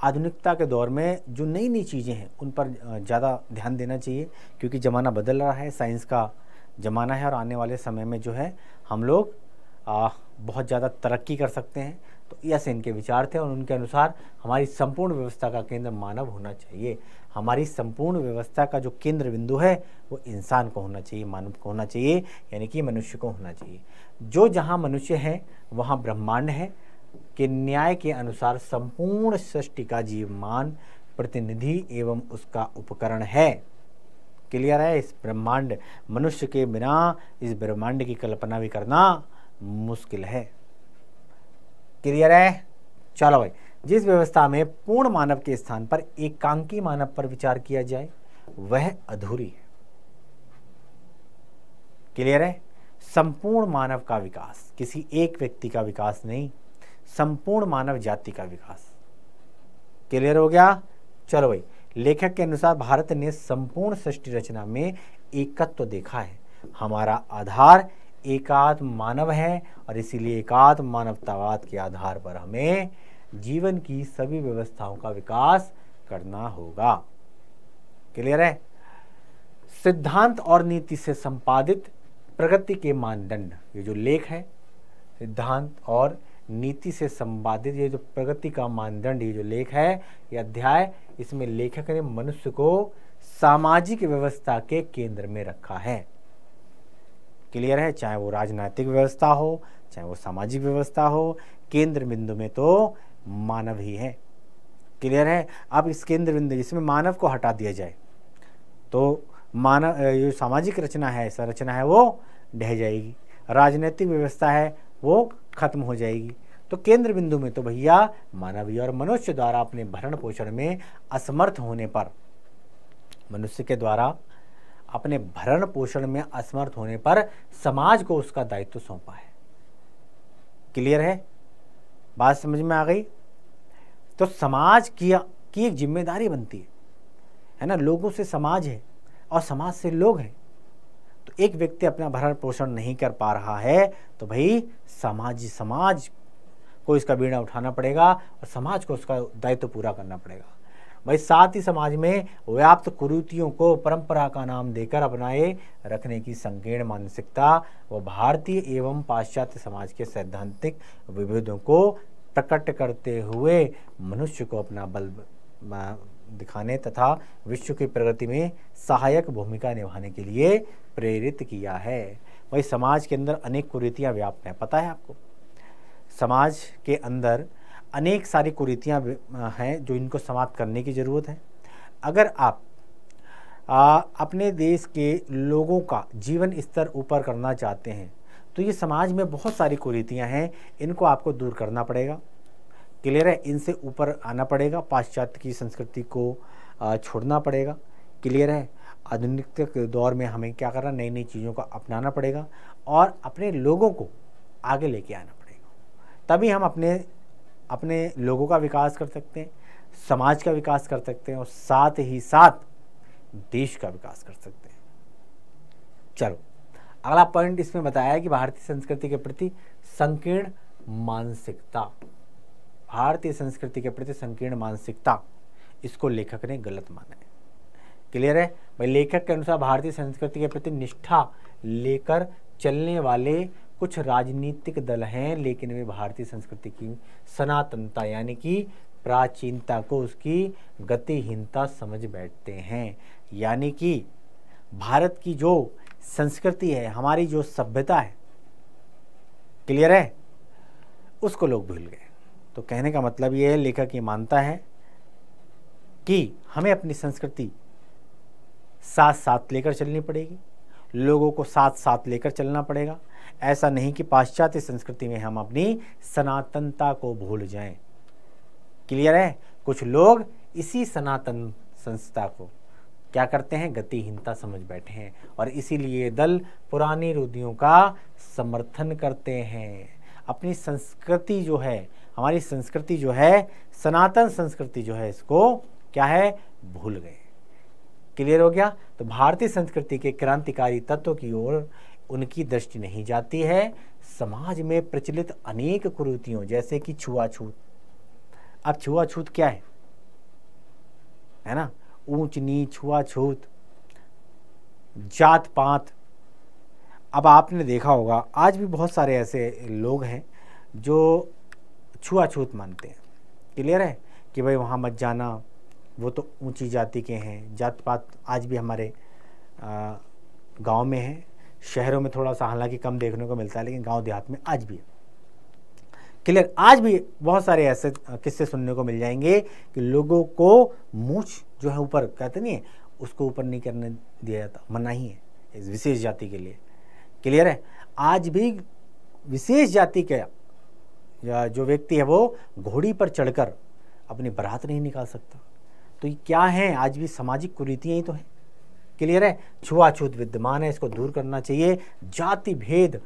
आधुनिकता के दौर में जो नई नई चीज़ें हैं उन पर ज़्यादा ध्यान देना चाहिए क्योंकि ज़माना बदल रहा है साइंस का ज़माना है और आने वाले समय में जो है हम लोग आ, बहुत ज़्यादा तरक्की कर सकते हैं तो ऐसे इनके विचार थे और उनके अनुसार हमारी संपूर्ण व्यवस्था का केंद्र मानव होना चाहिए हमारी संपूर्ण व्यवस्था का जो केंद्र बिंदु है वो इंसान को होना चाहिए मानव को होना चाहिए यानी कि मनुष्य को होना चाहिए जो जहाँ मनुष्य है वहाँ ब्रह्मांड है कि न्याय के अनुसार संपूर्ण सृष्टि का जीवमान प्रतिनिधि एवं उसका उपकरण है क्लियर है इस ब्रह्मांड मनुष्य के बिना इस ब्रह्मांड की कल्पना भी करना मुश्किल है क्लियर है चलो भाई जिस व्यवस्था में पूर्ण मानव के स्थान पर एकांकी एक मानव पर विचार किया जाए वह अधूरी है क्लियर है संपूर्ण मानव का विकास किसी एक व्यक्ति का विकास नहीं संपूर्ण मानव जाति का विकास क्लियर हो गया चलो भाई लेखक के अनुसार भारत ने संपूर्ण सृष्टि रचना में एकत्व तो देखा है हमारा आधार एकात्म मानव है और इसीलिए एकात्म मानवतावाद के आधार पर हमें जीवन की सभी व्यवस्थाओं का विकास करना होगा क्लियर है सिद्धांत और नीति से संपादित प्रगति के मानदंड ये जो लेख है सिद्धांत और नीति से संपादित ये जो प्रगति का मानदंड ये जो लेख है ये अध्याय इसमें लेखक ने मनुष्य को सामाजिक व्यवस्था के केंद्र में रखा है क्लियर है चाहे वो राजनैतिक व्यवस्था हो चाहे वो सामाजिक व्यवस्था हो केंद्र बिंदु में तो मानव ही है क्लियर है अब इस केंद्र बिंदु इसमें मानव को हटा दिया जाए तो मानव जो सामाजिक रचना है संरचना है वो ढह जाएगी राजनीतिक व्यवस्था है वो खत्म हो जाएगी तो केंद्र बिंदु में तो भैया मानवीय और मनुष्य द्वारा अपने भरण पोषण में असमर्थ होने पर मनुष्य के द्वारा अपने भरण पोषण में असमर्थ होने पर समाज को उसका दायित्व सौंपा है क्लियर है बात समझ में आ गई तो समाज की की एक जिम्मेदारी बनती है है ना लोगों से समाज है और समाज से लोग हैं तो एक व्यक्ति अपना भरण पोषण नहीं कर पा रहा है तो भाई समाज समाज को इसका बीड़ा उठाना पड़ेगा और समाज को उसका दायित्व तो पूरा करना पड़ेगा भाई साथ ही समाज में व्याप्त कुरूतियों को परंपरा का नाम देकर अपनाए रखने की संकीर्ण मानसिकता व भारतीय एवं पाश्चात्य समाज के सैद्धांतिक विभेदों को प्रकट करते हुए मनुष्य को अपना बल दिखाने तथा विश्व की प्रगति में सहायक भूमिका निभाने के लिए प्रेरित किया है वही समाज के अंदर अनेक कुरीतियाँ व्याप्त हैं पता है आपको समाज के अंदर अनेक सारी कुरीतियाँ हैं जो इनको समाप्त करने की ज़रूरत है अगर आप आ, अपने देश के लोगों का जीवन स्तर ऊपर करना चाहते हैं तो ये समाज में बहुत सारी कुरीतियाँ हैं इनको आपको दूर करना पड़ेगा क्लियर है इनसे ऊपर आना पड़ेगा पाश्चात्य की संस्कृति को छोड़ना पड़ेगा क्लियर है आधुनिक दौर में हमें क्या करना नई नई चीज़ों का अपनाना पड़ेगा और अपने लोगों को आगे लेके आना पड़ेगा तभी हम अपने अपने लोगों का विकास कर सकते हैं समाज का विकास कर सकते हैं और साथ ही साथ देश का विकास कर सकते हैं चलो अगला पॉइंट इसमें बताया है कि भारतीय संस्कृति के प्रति संकीर्ण मानसिकता भारतीय संस्कृति के प्रति संकीर्ण मानसिकता इसको लेखक ने गलत माना है क्लियर है भाई लेखक के अनुसार भारतीय संस्कृति के प्रति निष्ठा लेकर चलने वाले कुछ राजनीतिक दल हैं लेकिन वे भारतीय संस्कृति की सनातनता यानी कि प्राचीनता को उसकी गतिहीनता समझ बैठते हैं यानी कि भारत की जो संस्कृति है हमारी जो सभ्यता है क्लियर है उसको लोग भूल गए तो कहने का मतलब ये है लेखक ये मानता है कि हमें अपनी संस्कृति साथ साथ लेकर चलनी पड़ेगी लोगों को साथ साथ लेकर चलना पड़ेगा ऐसा नहीं कि पाश्चात्य संस्कृति में हम अपनी सनातनता को भूल जाएं क्लियर है कुछ लोग इसी सनातन संस्था को क्या करते हैं गतिहीनता समझ बैठे हैं और इसीलिए दल पुरानी रूढ़ियों का समर्थन करते हैं अपनी संस्कृति जो है हमारी संस्कृति जो है सनातन संस्कृति जो है इसको क्या है भूल गए क्लियर हो गया तो भारतीय संस्कृति के क्रांतिकारी तत्व की ओर उनकी दृष्टि नहीं जाती है समाज में प्रचलित अनेक कुरीतियों जैसे कि छुआछूत अब छुआछूत क्या है है ना ऊंच नीच छुआछूत जात पात अब आपने देखा होगा आज भी बहुत सारे ऐसे लोग हैं जो छुआछूत मानते हैं क्लियर है कि भाई वहाँ मत जाना वो तो ऊंची जाति के हैं जात पात आज भी हमारे गांव में है शहरों में थोड़ा सा हालांकि कम देखने को मिलता है लेकिन गाँव देहात में आज भी क्लियर आज भी बहुत सारे ऐसे किस्से सुनने को मिल जाएंगे कि लोगों को मूछ जो है ऊपर कहते नहीं है उसको ऊपर नहीं करने दिया जाता मना ही है इस विशेष जाति के लिए क्लियर है आज भी विशेष जाति के या जो व्यक्ति है वो घोड़ी पर चढ़कर अपनी बरात नहीं निकाल सकता तो ये क्या है आज भी सामाजिक कुरीतियाँ ही तो हैं क्लियर है छुआछूत विद्यमान है इसको दूर करना चाहिए जाति भेद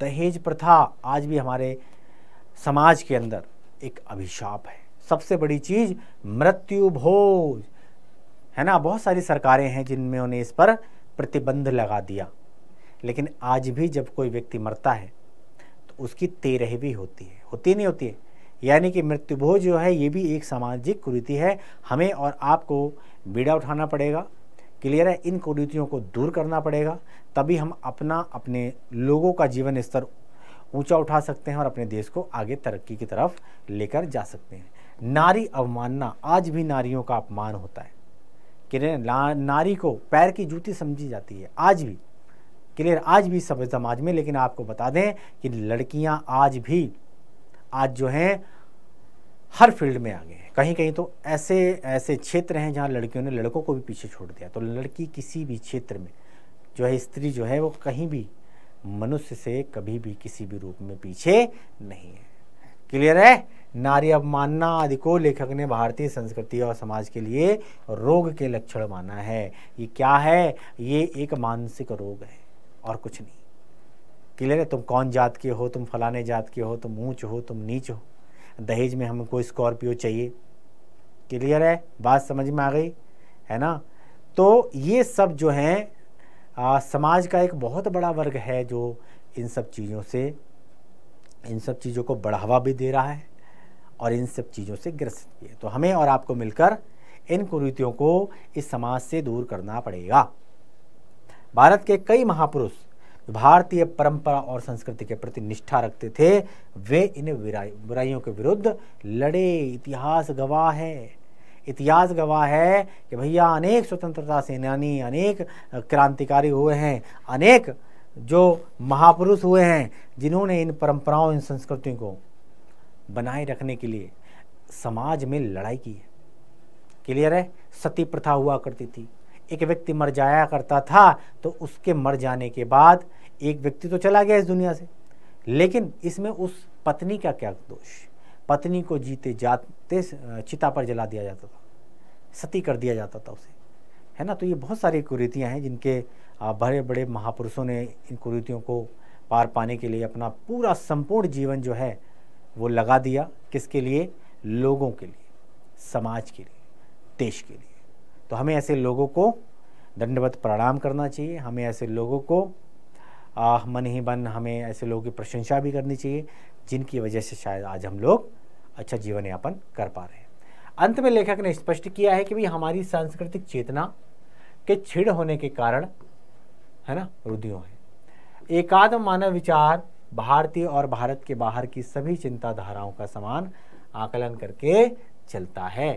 दहेज प्रथा आज भी हमारे समाज के अंदर एक अभिशाप है सबसे बड़ी चीज़ मृत्यु भोज है ना बहुत सारी सरकारें हैं जिनमें उन्हें इस पर प्रतिबंध लगा दिया लेकिन आज भी जब कोई व्यक्ति मरता है तो उसकी तेरहवीं होती है होती नहीं होती है यानी कि मृत्यु भोज जो है ये भी एक सामाजिक कुरीति है हमें और आपको बीड़ा उठाना पड़ेगा क्लियर है इन कुरीतियों को दूर करना पड़ेगा तभी हम अपना अपने लोगों का जीवन स्तर ऊंचा उठा सकते हैं और अपने देश को आगे तरक्की की तरफ लेकर जा सकते हैं नारी अवमानना आज भी नारियों का अपमान होता है क्लियर नारी को पैर की जूती समझी जाती है आज भी क्लियर आज भी सब समाज में लेकिन आपको बता दें कि लड़कियां आज भी आज जो हैं हर फील्ड में आ गए कहीं कहीं तो ऐसे ऐसे क्षेत्र हैं जहाँ लड़कियों ने लड़कों को भी पीछे छोड़ दिया तो लड़की किसी भी क्षेत्र में जो है स्त्री जो है वो कहीं भी मनुष्य से कभी भी किसी भी रूप में पीछे नहीं है क्लियर है नारी अवमानना आदि को लेखक ने भारतीय संस्कृति और समाज के लिए रोग के लक्षण माना है ये क्या है ये एक मानसिक रोग है और कुछ नहीं क्लियर है तुम कौन जात के हो तुम फलाने जात के हो तुम ऊंच हो तुम नीच हो दहेज में हमको स्कॉर्पियो चाहिए क्लियर है बात समझ में आ गई है ना तो ये सब जो हैं समाज का एक बहुत बड़ा वर्ग है जो इन सब चीज़ों से इन सब चीज़ों को बढ़ावा भी दे रहा है और इन सब चीज़ों से ग्रसित भी है तो हमें और आपको मिलकर इन कुरीतियों को इस समाज से दूर करना पड़ेगा भारत के कई महापुरुष भारतीय परंपरा और संस्कृति के प्रति निष्ठा रखते थे वे इन बुराइयों के विरुद्ध लड़े इतिहास गवाह है इतिहास गवाह है कि भैया अनेक स्वतंत्रता सेनानी अनेक क्रांतिकारी हुए हैं अनेक जो महापुरुष हुए हैं जिन्होंने इन परंपराओं इन संस्कृतियों को बनाए रखने के लिए समाज में लड़ाई की है क्लियर है सती प्रथा हुआ करती थी एक व्यक्ति मर जाया करता था तो उसके मर जाने के बाद एक व्यक्ति तो चला गया इस दुनिया से लेकिन इसमें उस पत्नी का क्या दोष पत्नी को जीते जाते चिता पर जला दिया जाता था सती कर दिया जाता था उसे है ना तो ये बहुत सारी कुरीतियाँ हैं जिनके बड़े बड़े महापुरुषों ने इन कुरीतियों को पार पाने के लिए अपना पूरा संपूर्ण जीवन जो है वो लगा दिया किसके लिए लोगों के लिए समाज के लिए देश के लिए तो हमें ऐसे लोगों को दंडवत प्रणाम करना चाहिए हमें ऐसे लोगों को आह मन ही मन हमें ऐसे लोगों की प्रशंसा भी करनी चाहिए जिनकी वजह से शायद आज हम लोग अच्छा जीवन यापन कर पा रहे हैं अंत में लेखक ने स्पष्ट किया है कि भाई हमारी सांस्कृतिक चेतना के छिड़ होने के कारण है ना रुदियों है एकाद मानव विचार भारतीय और भारत के बाहर की सभी चिंताधाराओं का समान आकलन करके चलता है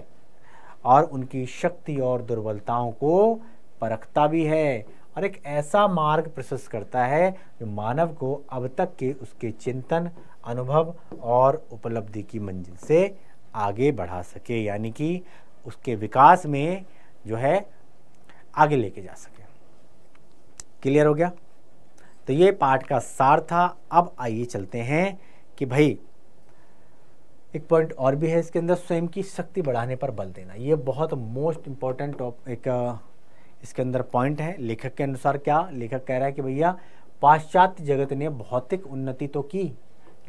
और उनकी शक्ति और दुर्बलताओं को परखता भी है और एक ऐसा मार्ग प्रशस्त करता है जो मानव को अब तक के उसके चिंतन अनुभव और उपलब्धि की मंजिल से आगे बढ़ा सके यानी कि उसके विकास में जो है आगे लेके जा सके क्लियर हो गया तो ये पार्ट का सार था अब आइए चलते हैं कि भाई एक पॉइंट और भी है इसके अंदर स्वयं की शक्ति बढ़ाने पर बल देना ये बहुत मोस्ट इम्पॉर्टेंट टॉप एक इसके अंदर पॉइंट है लेखक के अनुसार क्या लेखक कह रहा है कि भैया पाश्चात्य जगत ने भौतिक उन्नति तो की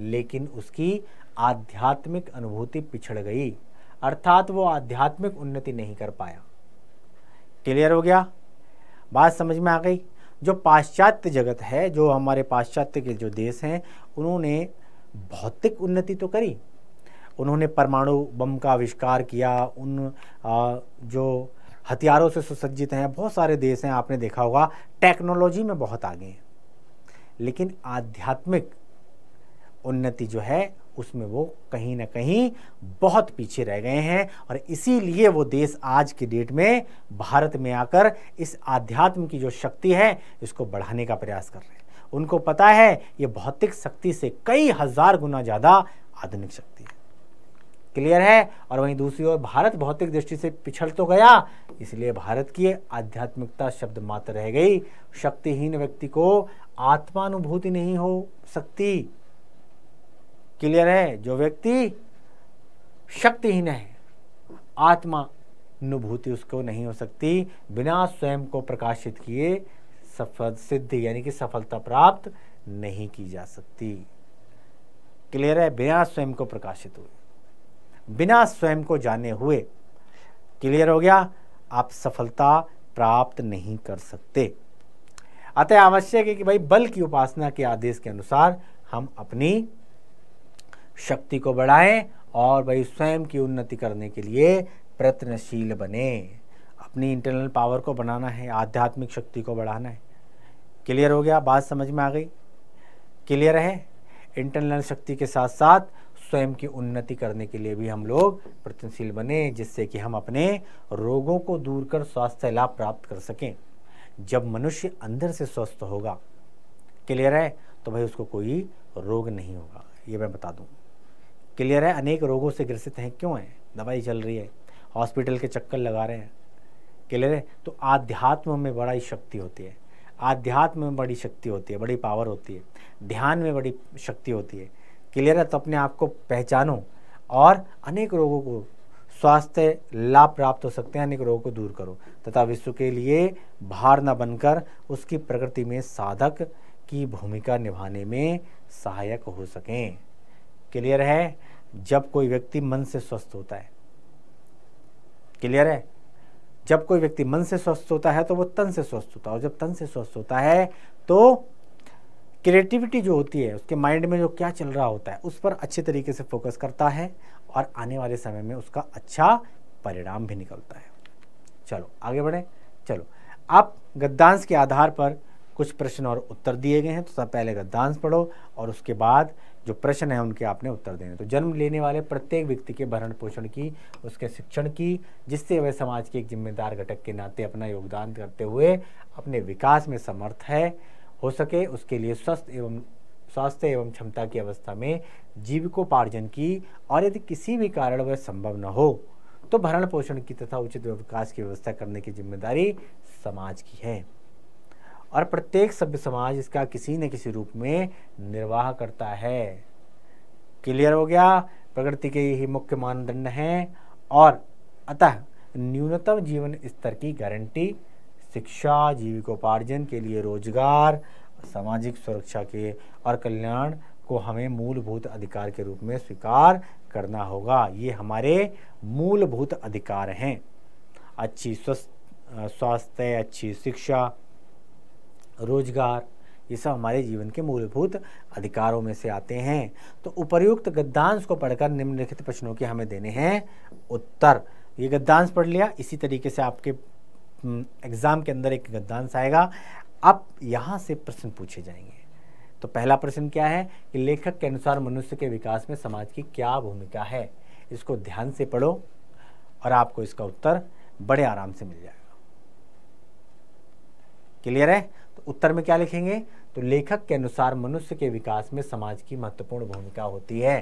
लेकिन उसकी आध्यात्मिक अनुभूति पिछड़ गई अर्थात वो आध्यात्मिक उन्नति नहीं कर पाया क्लियर हो गया बात समझ में आ गई जो पाश्चात्य जगत है जो हमारे पाश्चात्य के जो देश हैं उन्होंने भौतिक उन्नति तो करी उन्होंने परमाणु बम का आविष्कार किया उन आ, जो हथियारों से सुसज्जित हैं बहुत सारे देश हैं आपने देखा होगा टेक्नोलॉजी में बहुत आगे हैं लेकिन आध्यात्मिक उन्नति जो है उसमें वो कहीं ना कहीं बहुत पीछे रह गए हैं और इसीलिए वो देश आज की डेट में भारत में आकर इस आध्यात्म की जो शक्ति है इसको बढ़ाने का प्रयास कर रहे हैं उनको पता है ये भौतिक शक्ति से कई हज़ार गुना ज़्यादा आधुनिक शक्ति क्लियर है और वहीं दूसरी ओर भारत भौतिक दृष्टि से पिछड़ तो गया इसलिए भारत की आध्यात्मिकता शब्द मात्र रह गई शक्तिहीन व्यक्ति को आत्मानुभूति नहीं हो सकती क्लियर है जो व्यक्ति शक्तिहीन है आत्मा अनुभूति उसको नहीं हो सकती बिना स्वयं को प्रकाशित किए सफल सिद्धि यानी कि सफलता प्राप्त नहीं की जा सकती क्लियर है बिना स्वयं को प्रकाशित हुए बिना स्वयं को जाने हुए क्लियर हो गया आप सफलता प्राप्त नहीं कर सकते अतः आवश्यक है कि भाई बल की उपासना के आदेश के अनुसार हम अपनी शक्ति को बढ़ाएं और भाई स्वयं की उन्नति करने के लिए प्रयत्नशील बने अपनी इंटरनल पावर को बनाना है आध्यात्मिक शक्ति को बढ़ाना है क्लियर हो गया बात समझ में आ गई क्लियर है इंटरनल शक्ति के साथ साथ स्वयं की उन्नति करने के लिए भी हम लोग प्रयत्नशील बने जिससे कि हम अपने रोगों को दूर कर स्वास्थ्य लाभ प्राप्त कर सकें जब मनुष्य अंदर से स्वस्थ होगा क्लियर है तो भाई उसको कोई रोग नहीं होगा ये मैं बता दूँ क्लियर है अनेक रोगों से ग्रसित हैं क्यों हैं दवाई चल रही है हॉस्पिटल के चक्कर लगा रहे हैं क्लियर है तो आध्यात्म में बड़ा ही शक्ति होती है आध्यात्म में बड़ी शक्ति होती है बड़ी पावर होती है ध्यान में बड़ी शक्ति होती है क्लियर है तो अपने आप को पहचानो और अनेक रोगों को स्वास्थ्य लाभ प्राप्त हो सकते हैं अनेक रोगों को दूर करो तथा विश्व के लिए भार न बनकर उसकी प्रकृति में साधक की भूमिका निभाने में सहायक हो सकें क्लियर है जब कोई व्यक्ति मन से स्वस्थ होता है क्लियर है जब कोई व्यक्ति मन से स्वस्थ होता है तो वो तन से स्वस्थ होता है और जब तन से स्वस्थ होता है तो क्रिएटिविटी जो होती है उसके माइंड में जो क्या चल रहा होता है उस पर अच्छे तरीके से फोकस करता है और आने वाले समय में उसका अच्छा परिणाम भी निकलता है चलो आगे बढ़ें चलो आप गद्दांश के आधार पर कुछ प्रश्न और उत्तर दिए गए हैं तो सब पहले गद्दांश पढ़ो और उसके बाद जो प्रश्न है उनके आपने उत्तर देने तो जन्म लेने वाले प्रत्येक व्यक्ति के भरण पोषण की उसके शिक्षण की जिससे वह समाज के एक जिम्मेदार घटक के नाते अपना योगदान करते हुए अपने विकास में समर्थ है हो सके उसके लिए स्वस्थ एवं स्वास्थ्य एवं क्षमता की अवस्था में जीविकोपार्जन की और यदि किसी भी कारण वह संभव न हो तो भरण पोषण की तथा उचित विकास की व्यवस्था करने की जिम्मेदारी समाज की है और प्रत्येक सभ्य समाज इसका किसी न किसी रूप में निर्वाह करता है क्लियर हो गया प्रकृति के यही मुख्य मानदंड हैं और अतः न्यूनतम जीवन स्तर की गारंटी शिक्षा जीविकोपार्जन के लिए रोजगार सामाजिक सुरक्षा के और कल्याण को हमें मूलभूत अधिकार के रूप में स्वीकार करना होगा ये हमारे मूलभूत अधिकार हैं अच्छी स्वस्थ स्वास्थ्य अच्छी शिक्षा रोजगार ये सब हमारे जीवन के मूलभूत अधिकारों में से आते हैं तो उपर्युक्त गद्दांश को पढ़कर निम्नलिखित प्रश्नों के हमें देने हैं उत्तर ये गद्दांश पढ़ लिया इसी तरीके से आपके एग्ज़ाम हम्म, के अंदर एक गद्दांश आएगा अब यहाँ से प्रश्न पूछे जाएंगे तो पहला प्रश्न क्या है कि लेखक के अनुसार मनुष्य के विकास में समाज की क्या भूमिका है इसको ध्यान से पढ़ो और आपको इसका उत्तर बड़े आराम से मिल जाएगा क्लियर है तो उत्तर में क्या लिखेंगे तो लेखक के अनुसार मनुष्य के विकास में समाज की महत्वपूर्ण भूमिका होती है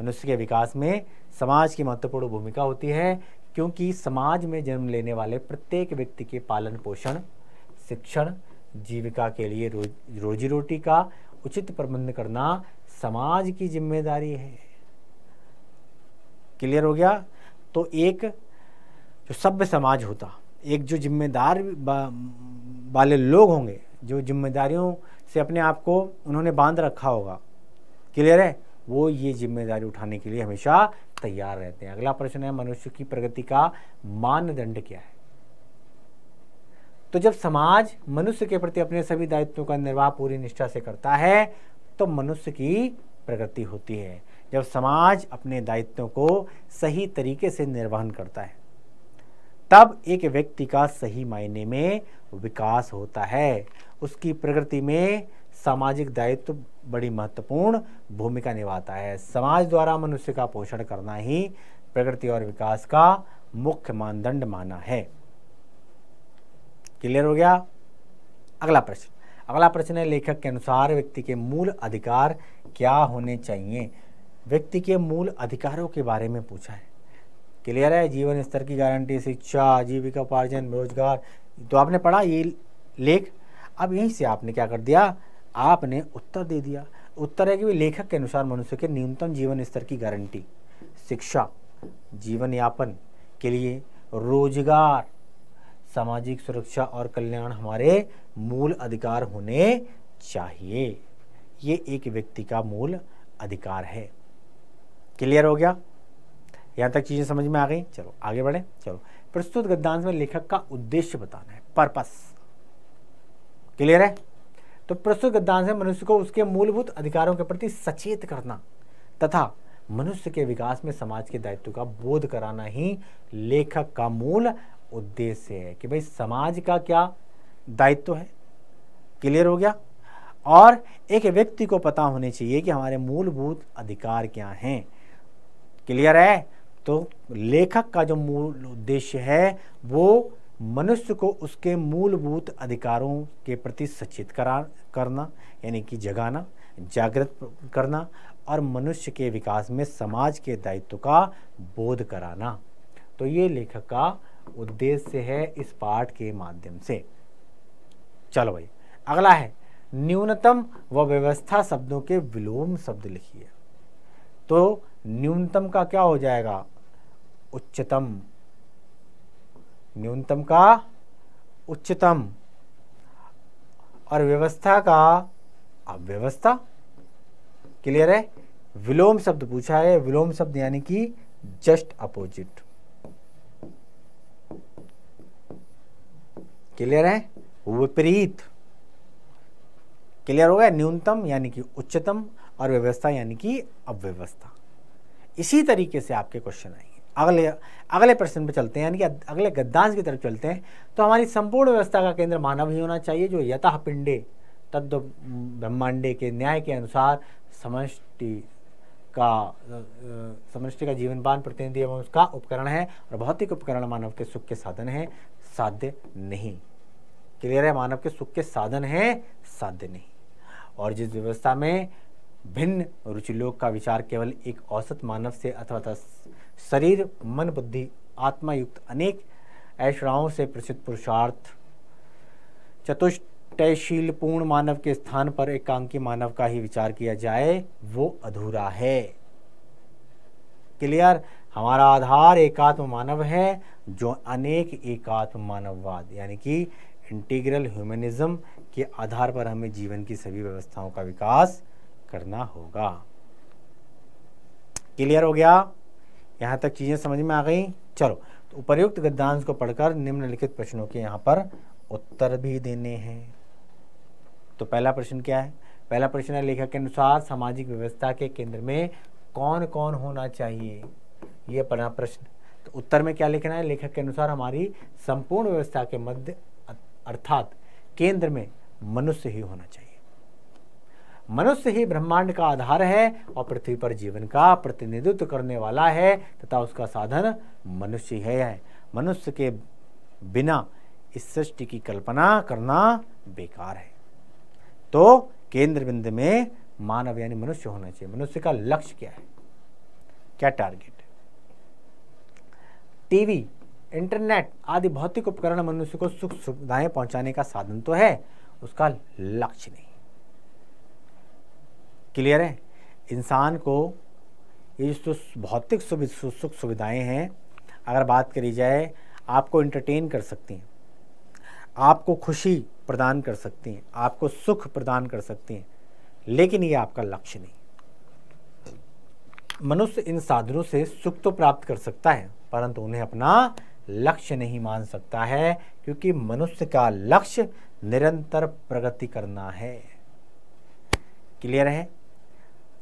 मनुष्य के विकास में समाज की महत्वपूर्ण भूमिका होती है क्योंकि समाज में जन्म लेने वाले प्रत्येक व्यक्ति के पालन पोषण शिक्षण जीविका के लिए रोज रोजी रोटी का उचित प्रबंध करना समाज की जिम्मेदारी है क्लियर हो गया तो एक जो सभ्य समाज होता एक जो जिम्मेदार वाले लोग होंगे जो जिम्मेदारियों से अपने आप को उन्होंने बांध रखा होगा क्लियर है वो ये जिम्मेदारी उठाने के लिए हमेशा तैयार रहते हैं अगला प्रश्न है मनुष्य की प्रगति का मानदंड क्या है तो जब समाज मनुष्य के प्रति अपने सभी दायित्वों का निर्वाह पूरी निष्ठा से करता है तो मनुष्य की प्रगति होती है जब समाज अपने दायित्वों को सही तरीके से निर्वहन करता है तब एक व्यक्ति का सही मायने में विकास होता है उसकी प्रगति में सामाजिक दायित्व बड़ी महत्वपूर्ण भूमिका निभाता है समाज द्वारा मनुष्य का पोषण करना ही प्रगति और विकास का मुख्य मानदंड माना है क्लियर हो गया अगला प्रश्न अगला प्रश्न है लेखक के अनुसार व्यक्ति के मूल अधिकार क्या होने चाहिए व्यक्ति के मूल अधिकारों के बारे में पूछा है क्लियर है जीवन स्तर की गारंटी शिक्षा आजीविका उपार्जन रोजगार तो आपने पढ़ा ये लेख अब यहीं से आपने क्या कर दिया आपने उत्तर दे दिया उत्तर है कि लेखक के अनुसार मनुष्य के न्यूनतम जीवन स्तर की गारंटी शिक्षा जीवन यापन के लिए रोजगार सामाजिक सुरक्षा और कल्याण हमारे मूल अधिकार होने चाहिए ये एक व्यक्ति का मूल अधिकार है क्लियर हो गया यहाँ तक चीज़ें समझ में आ गई चलो आगे बढ़े चलो प्रस्तुत गद्यांश में लेखक का उद्देश्य बताना है पर्पस क्लियर है तो प्रस्तुत गद्यांश में मनुष्य को उसके मूलभूत अधिकारों के प्रति सचेत करना तथा मनुष्य के विकास में समाज के दायित्व का बोध कराना ही लेखक का मूल उद्देश्य है कि भाई समाज का क्या दायित्व है क्लियर हो गया और एक व्यक्ति को पता होने चाहिए कि हमारे मूलभूत अधिकार क्या हैं क्लियर है तो लेखक का जो मूल उद्देश्य है वो मनुष्य को उसके मूलभूत अधिकारों के प्रति सचेत करा करना यानी कि जगाना जागृत करना और मनुष्य के विकास में समाज के दायित्व का बोध कराना तो ये लेखक का उद्देश्य है इस पाठ के माध्यम से चलो भाई अगला है न्यूनतम व व्यवस्था शब्दों के विलोम शब्द लिखिए तो न्यूनतम का क्या हो जाएगा उच्चतम न्यूनतम का उच्चतम और व्यवस्था का अव्यवस्था क्लियर है विलोम शब्द पूछा है विलोम शब्द यानी कि जस्ट अपोजिट क्लियर है विपरीत क्लियर हो गया न्यूनतम यानी कि उच्चतम और व्यवस्था यानी कि अव्यवस्था इसी तरीके से आपके क्वेश्चन आएंगे अगले अगले प्रश्न पर चलते हैं यानी कि अगले गद्दांश की तरफ चलते हैं तो हमारी संपूर्ण व्यवस्था का केंद्र मानव ही होना चाहिए जो यथा पिंडे तद्व ब्रह्मांडे के न्याय के अनुसार समष्टि का समृष्टि का जीवनपान प्रतिनिधि एवं उसका उपकरण है और भौतिक उपकरण मानव के सुख के साधन है साध्य नहीं क्लियर है मानव के सुख के साधन है साध्य नहीं और जिस व्यवस्था में भिन्न रुचिलोक का विचार केवल एक औसत मानव से अथवा शरीर मन बुद्धि आत्मा युक्त अनेक ऐश्राओं से प्रसिद्ध पुरुषार्थ चतुष्टयशील पूर्ण मानव के स्थान पर एकांकी मानव का ही विचार किया जाए वो अधूरा है क्लियर हमारा आधार एकात्म मानव है जो अनेक एकात्म मानववाद यानी कि इंटीग्रल ह्यूमनिज्म के आधार पर हमें जीवन की सभी व्यवस्थाओं का विकास करना होगा क्लियर हो गया यहाँ तक चीज़ें समझ में आ गई चलो तो उपयुक्त गद्यांश को पढ़कर निम्नलिखित प्रश्नों के यहाँ पर उत्तर भी देने हैं तो पहला प्रश्न क्या है पहला प्रश्न है लेखक के अनुसार सामाजिक व्यवस्था के केंद्र में कौन कौन होना चाहिए यह पढ़ा प्रश्न तो उत्तर में क्या लिखना है लेखक के अनुसार हमारी संपूर्ण व्यवस्था के मध्य अर्थात केंद्र में मनुष्य ही होना चाहिए मनुष्य ही ब्रह्मांड का आधार है और पृथ्वी पर जीवन का प्रतिनिधित्व करने वाला है तथा उसका साधन मनुष्य है मनुष्य के बिना इस सृष्टि की कल्पना करना बेकार है तो केंद्र बिंदु में मानव यानी मनुष्य होना चाहिए मनुष्य का लक्ष्य क्या है क्या टारगेट टीवी इंटरनेट आदि भौतिक उपकरण मनुष्य को सुख सुविधाएं पहुंचाने का साधन तो है उसका लक्ष्य नहीं क्लियर है इंसान को ये जो तो भौतिक सुख सुविधाएं हैं अगर बात करी जाए आपको इंटरटेन कर सकती हैं आपको खुशी प्रदान कर सकती हैं आपको सुख प्रदान कर सकती हैं लेकिन ये आपका लक्ष्य नहीं मनुष्य इन साधनों से सुख तो प्राप्त कर सकता है परंतु उन्हें अपना लक्ष्य नहीं मान सकता है क्योंकि मनुष्य का लक्ष्य निरंतर प्रगति करना है क्लियर है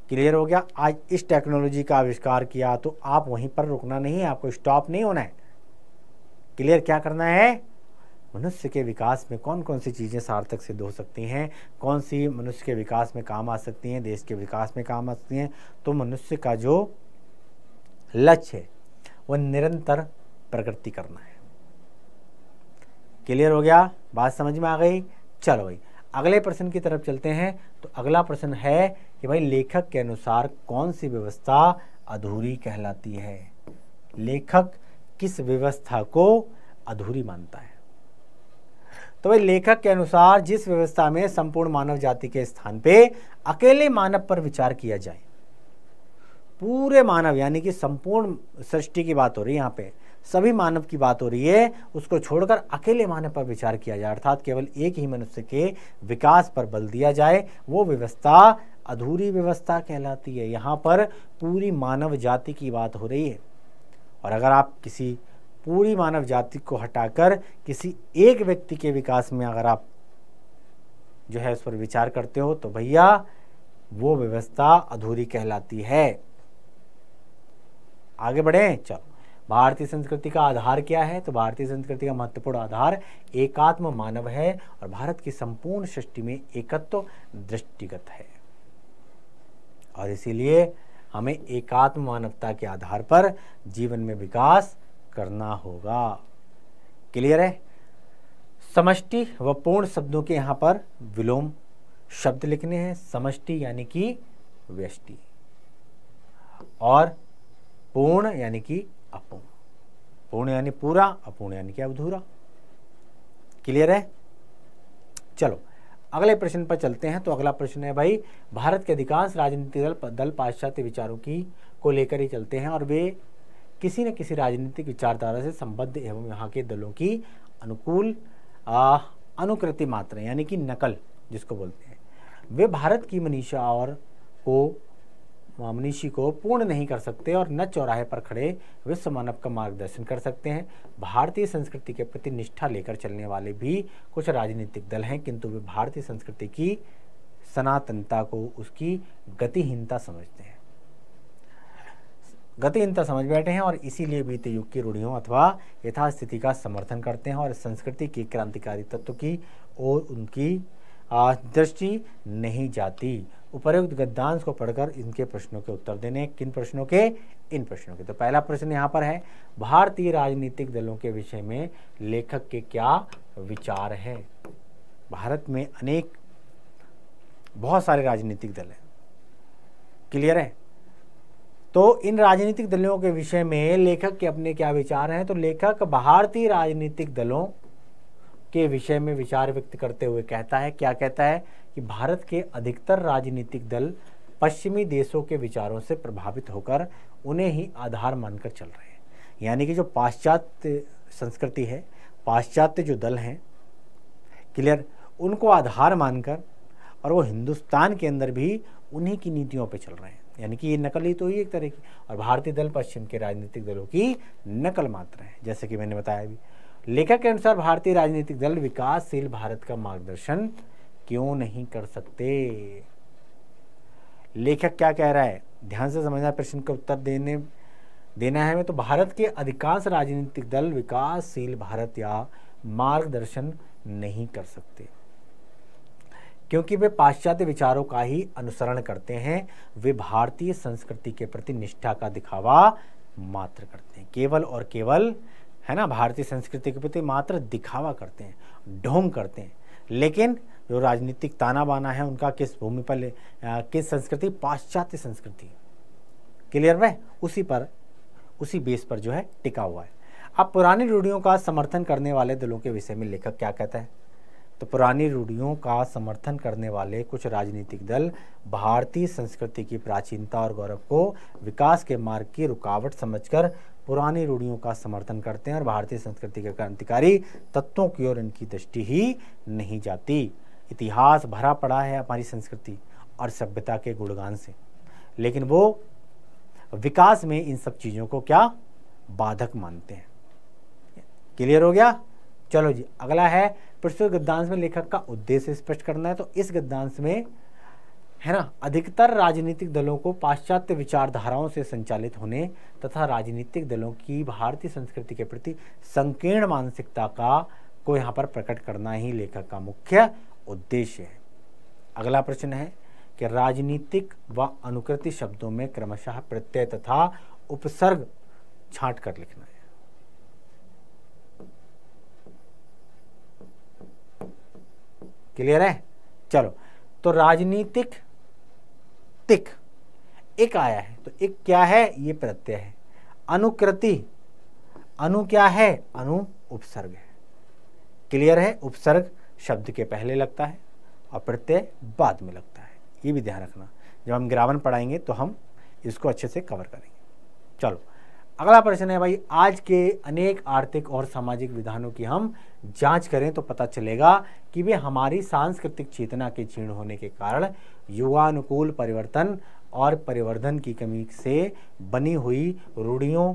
क्लियर हो गया आज इस टेक्नोलॉजी का आविष्कार किया तो आप वहीं पर रुकना नहीं है आपको स्टॉप नहीं होना है क्लियर क्या करना है मनुष्य के विकास में कौन कौन सी चीज़ें सार्थक सिद्ध हो सकती हैं कौन सी मनुष्य के विकास में काम आ सकती हैं देश के विकास में काम आ सकती हैं तो मनुष्य का जो लक्ष्य है वह निरंतर प्रगति करना है क्लियर हो गया बात समझ में आ गई चलो भाई अगले प्रश्न की तरफ चलते हैं तो अगला प्रश्न है कि भाई लेखक के अनुसार कौन सी व्यवस्था अधूरी कहलाती है लेखक किस व्यवस्था को अधूरी मानता है तो भाई लेखक के अनुसार जिस व्यवस्था में संपूर्ण मानव जाति के स्थान पे अकेले मानव पर विचार किया जाए पूरे मानव यानी कि संपूर्ण सृष्टि की बात हो रही है यहाँ पे सभी मानव की बात हो रही है उसको छोड़कर अकेले मानव पर विचार किया जाए अर्थात केवल एक ही मनुष्य के विकास पर बल दिया जाए वो व्यवस्था अधूरी व्यवस्था कहलाती है यहाँ पर पूरी मानव जाति की बात हो रही है और अगर आप किसी पूरी मानव जाति को हटाकर किसी एक व्यक्ति के विकास में अगर आप जो है उस पर विचार करते हो तो भैया वो व्यवस्था अधूरी कहलाती है आगे बढ़े चलो भारतीय संस्कृति का आधार क्या है तो भारतीय संस्कृति का महत्वपूर्ण आधार एकात्म मानव है और भारत की संपूर्ण सृष्टि में एकत्व तो दृष्टिगत है और इसीलिए हमें एकात्म मानवता के आधार पर जीवन में विकास करना होगा क्लियर है समष्टि व पूर्ण शब्दों के यहाँ पर विलोम शब्द लिखने हैं समष्टि यानी कि व्यष्टि और पूर्ण यानी कि अपूर्ण पूर्ण यानी पूरा अपूर्ण यानी कि अधूरा क्लियर है चलो अगले प्रश्न पर चलते हैं तो अगला प्रश्न है भाई भारत के अधिकांश राजनीतिक दल दल पाश्चात्य विचारों की को लेकर ही चलते हैं और वे किसी न किसी राजनीतिक विचारधारा से संबद्ध एवं यहाँ के दलों की अनुकूल अनुकृति मात्र यानी कि नकल जिसको बोलते हैं वे भारत की मनीषा और को मनीषी को पूर्ण नहीं कर सकते और न चौराहे पर खड़े विश्व मानव का मार्गदर्शन कर सकते हैं भारतीय संस्कृति के प्रति निष्ठा लेकर चलने वाले भी कुछ राजनीतिक दल हैं किंतु वे भारतीय संस्कृति की सनातनता को उसकी गतिहीनता समझते हैं गतिहीनता समझ बैठे हैं और इसीलिए बीते युग की रूढ़ियों अथवा यथास्थिति का समर्थन करते हैं और संस्कृति के क्रांतिकारी तत्व की और उनकी दृष्टि नहीं जाती उपयुक्त गद्यांश को पढ़कर इनके प्रश्नों के उत्तर देने किन प्रश्नों के इन प्रश्नों के तो पहला प्रश्न यहाँ पर है भारतीय राजनीतिक दलों के विषय में लेखक के क्या विचार है भारत में अनेक बहुत सारे राजनीतिक दल हैं क्लियर है तो इन राजनीतिक दलों के विषय में लेखक के अपने क्या विचार हैं तो लेखक भारतीय राजनीतिक दलों के विषय में विचार व्यक्त करते हुए कहता है क्या कहता है कि भारत के अधिकतर राजनीतिक दल पश्चिमी देशों के विचारों से प्रभावित होकर उन्हें ही आधार मानकर चल रहे हैं यानी कि जो पाश्चात्य संस्कृति है पाश्चात्य जो दल हैं क्लियर उनको आधार मानकर और वो हिंदुस्तान के अंदर भी उन्हीं की नीतियों पर चल रहे हैं यानी कि ये नकल ही तो ही एक तरह की और भारतीय दल पश्चिम के राजनीतिक दलों की नकल मात्र है जैसे कि मैंने बताया अभी लेखक के अनुसार भारतीय राजनीतिक दल विकासशील भारत का मार्गदर्शन क्यों नहीं कर सकते लेखक क्या कह रहा है ध्यान से समझना प्रश्न का उत्तर देने देना है हमें तो भारत के अधिकांश राजनीतिक दल विकासशील भारत या मार्गदर्शन नहीं कर सकते क्योंकि वे पाश्चात्य विचारों का ही अनुसरण करते हैं वे भारतीय संस्कृति के प्रति निष्ठा का दिखावा मात्र करते हैं केवल और केवल है ना भारतीय संस्कृति के प्रति मात्र दिखावा करते हैं ढोंग करते हैं लेकिन जो राजनीतिक ताना बाना है उनका किस भूमि पर किस संस्कृति पाश्चात्य संस्कृति क्लियर है उसी पर उसी बेस पर जो है टिका हुआ है अब पुरानी रूढ़ियों का समर्थन करने वाले दलों के विषय में लेखक क्या कहता है तो पुरानी रूढ़ियों का समर्थन करने वाले कुछ राजनीतिक दल भारतीय संस्कृति की प्राचीनता और गौरव को विकास के मार्ग की रुकावट समझकर पुरानी रूढ़ियों का समर्थन करते हैं और भारतीय संस्कृति के क्रांतिकारी तत्वों की ओर इनकी दृष्टि ही नहीं जाती इतिहास भरा पड़ा है हमारी संस्कृति और सभ्यता के गुणगान से लेकिन वो विकास में इन सब चीज़ों को क्या बाधक मानते हैं क्लियर हो गया चलो जी अगला है प्रस्तुत गद्यांश में लेखक का उद्देश्य स्पष्ट करना है तो इस गद्यांश में है ना अधिकतर राजनीतिक दलों को पाश्चात्य विचारधाराओं से संचालित होने तथा राजनीतिक दलों की भारतीय संस्कृति के प्रति संकीर्ण मानसिकता का को यहाँ पर प्रकट करना ही लेखक का मुख्य उद्देश्य है अगला प्रश्न है कि राजनीतिक व अनुकृति शब्दों में क्रमशः प्रत्यय तथा उपसर्ग छांट कर लिखना है क्लियर है चलो तो राजनीतिक तिक एक आया है तो एक क्या है ये प्रत्यय है अनुकृति अनु क्या है अनु उपसर्ग है क्लियर है उपसर्ग शब्द के पहले लगता है और प्रत्यय बाद में लगता है ये भी ध्यान रखना जब हम ग्रामर पढ़ाएंगे तो हम इसको अच्छे से कवर करेंगे चलो अगला प्रश्न है भाई आज के अनेक आर्थिक और सामाजिक विधानों की हम जांच करें तो पता चलेगा कि वे हमारी सांस्कृतिक चेतना के क्षीण होने के कारण युवानुकूल परिवर्तन और परिवर्धन की कमी से बनी हुई रूढ़ियों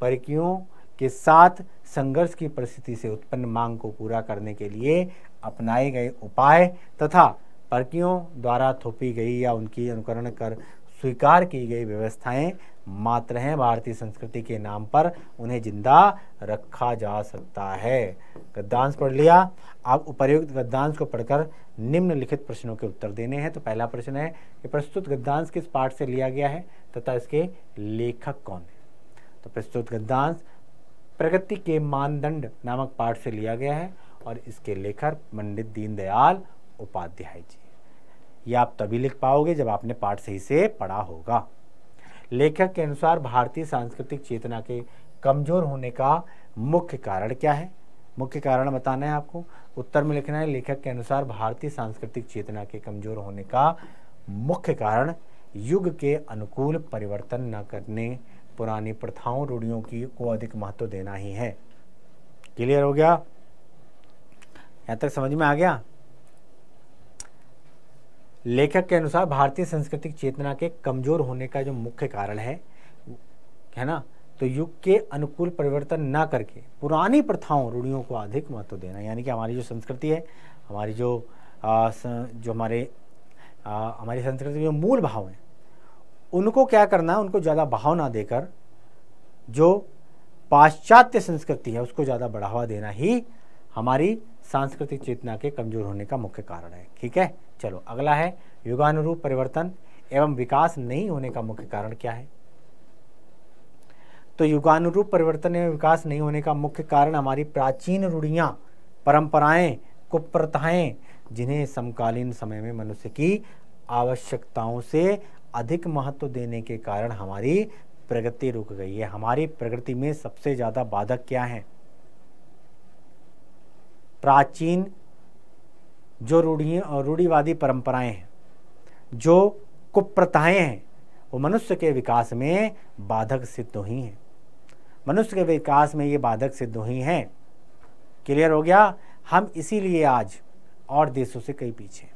परिकियों के साथ संघर्ष की परिस्थिति से उत्पन्न मांग को पूरा करने के लिए अपनाए गए उपाय तथा परकियों द्वारा थोपी गई या उनकी अनुकरण कर स्वीकार की गई व्यवस्थाएं मात्र हैं भारतीय संस्कृति के नाम पर उन्हें जिंदा रखा जा सकता है गद्दांश पढ़ लिया आप उपर्युक्त गद्दांश को पढ़कर निम्नलिखित प्रश्नों के उत्तर देने हैं तो पहला प्रश्न है कि प्रस्तुत गद्दांश किस पाठ से लिया गया है तथा इसके लेखक कौन है तो प्रस्तुत गद्दांश प्रगति के मानदंड नामक पाठ से लिया गया है और इसके लेखक पंडित दीनदयाल उपाध्याय जी ये आप तभी लिख पाओगे जब आपने पाठ सही से पढ़ा होगा लेखक के अनुसार भारतीय सांस्कृतिक चेतना के कमजोर होने का मुख्य कारण क्या है मुख्य कारण बताना है आपको उत्तर में लिखना है लेखक के अनुसार भारतीय सांस्कृतिक चेतना के कमजोर होने का मुख्य कारण युग के अनुकूल परिवर्तन न करने पुरानी प्रथाओं रूढ़ियों की को अधिक महत्व देना ही है क्लियर हो गया यहाँ तक समझ में आ गया लेखक के अनुसार भारतीय सांस्कृतिक चेतना के कमज़ोर होने का जो मुख्य कारण है है ना तो युग के अनुकूल परिवर्तन ना करके पुरानी प्रथाओं रूढ़ियों को अधिक महत्व देना यानी कि हमारी जो संस्कृति है हमारी जो आ, स, जो हमारे हमारी संस्कृति के जो मूल भाव हैं उनको क्या करना है उनको ज़्यादा भाव ना देकर जो पाश्चात्य संस्कृति है उसको ज़्यादा बढ़ावा देना ही हमारी सांस्कृतिक चेतना के कमज़ोर होने का मुख्य कारण है ठीक है चलो अगला है युगानुरूप परिवर्तन एवं विकास नहीं होने का मुख्य कारण क्या है तो युगानुरूप परिवर्तन एवं विकास नहीं होने का मुख्य कारण हमारी प्राचीन रूढ़ियाँ परंपराएं कुप्रथाएं जिन्हें समकालीन समय में मनुष्य की आवश्यकताओं से अधिक महत्व देने के कारण हमारी प्रगति रुक गई है हमारी प्रगति में सबसे ज़्यादा बाधक क्या है प्राचीन जो रूढ़ी रूढ़ीवादी परंपराएं हैं जो कुप्रथाएं हैं वो मनुष्य के विकास में बाधक सिद्ध हुई हैं मनुष्य के विकास में ये बाधक सिद्ध हुई हैं क्लियर हो गया हम इसीलिए आज और देशों से कई पीछे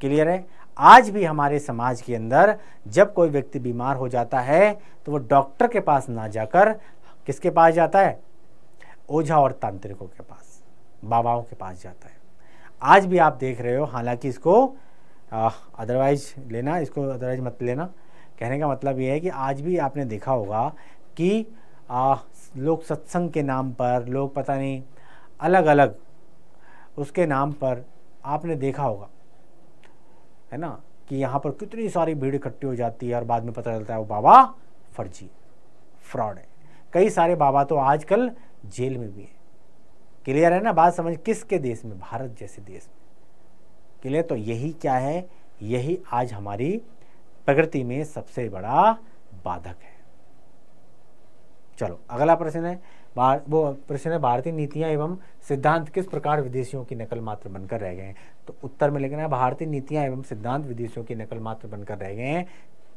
क्लियर है आज भी हमारे समाज के अंदर जब कोई व्यक्ति बीमार हो जाता है तो वो डॉक्टर के पास ना जाकर किसके पास जाता है ओझा और तांत्रिकों के पास बाबाओं के पास जाता है आज भी आप देख रहे हो हालांकि इसको अदरवाइज लेना इसको अदरवाइज मत लेना कहने का मतलब ये है कि आज भी आपने देखा होगा कि आ, लोग सत्संग के नाम पर लोग पता नहीं अलग अलग उसके नाम पर आपने देखा होगा है ना कि यहाँ पर कितनी सारी भीड़ इकट्ठी हो जाती है और बाद में पता चलता है वो बाबा फर्जी फ्रॉड है कई सारे बाबा तो आजकल जेल में भी हैं क्लियर है ना बात समझ किसके देश में भारत जैसे देश में क्लियर तो यही क्या है यही आज हमारी प्रकृति में सबसे बड़ा बाधक है चलो अगला प्रश्न है बार, वो प्रश्न है भारतीय नीतियां एवं सिद्धांत किस प्रकार विदेशियों की नकल मात्र बनकर रह गए हैं तो उत्तर में लिखना है भारतीय नीतियां एवं सिद्धांत विदेशियों की नकल मात्र बनकर रह गए हैं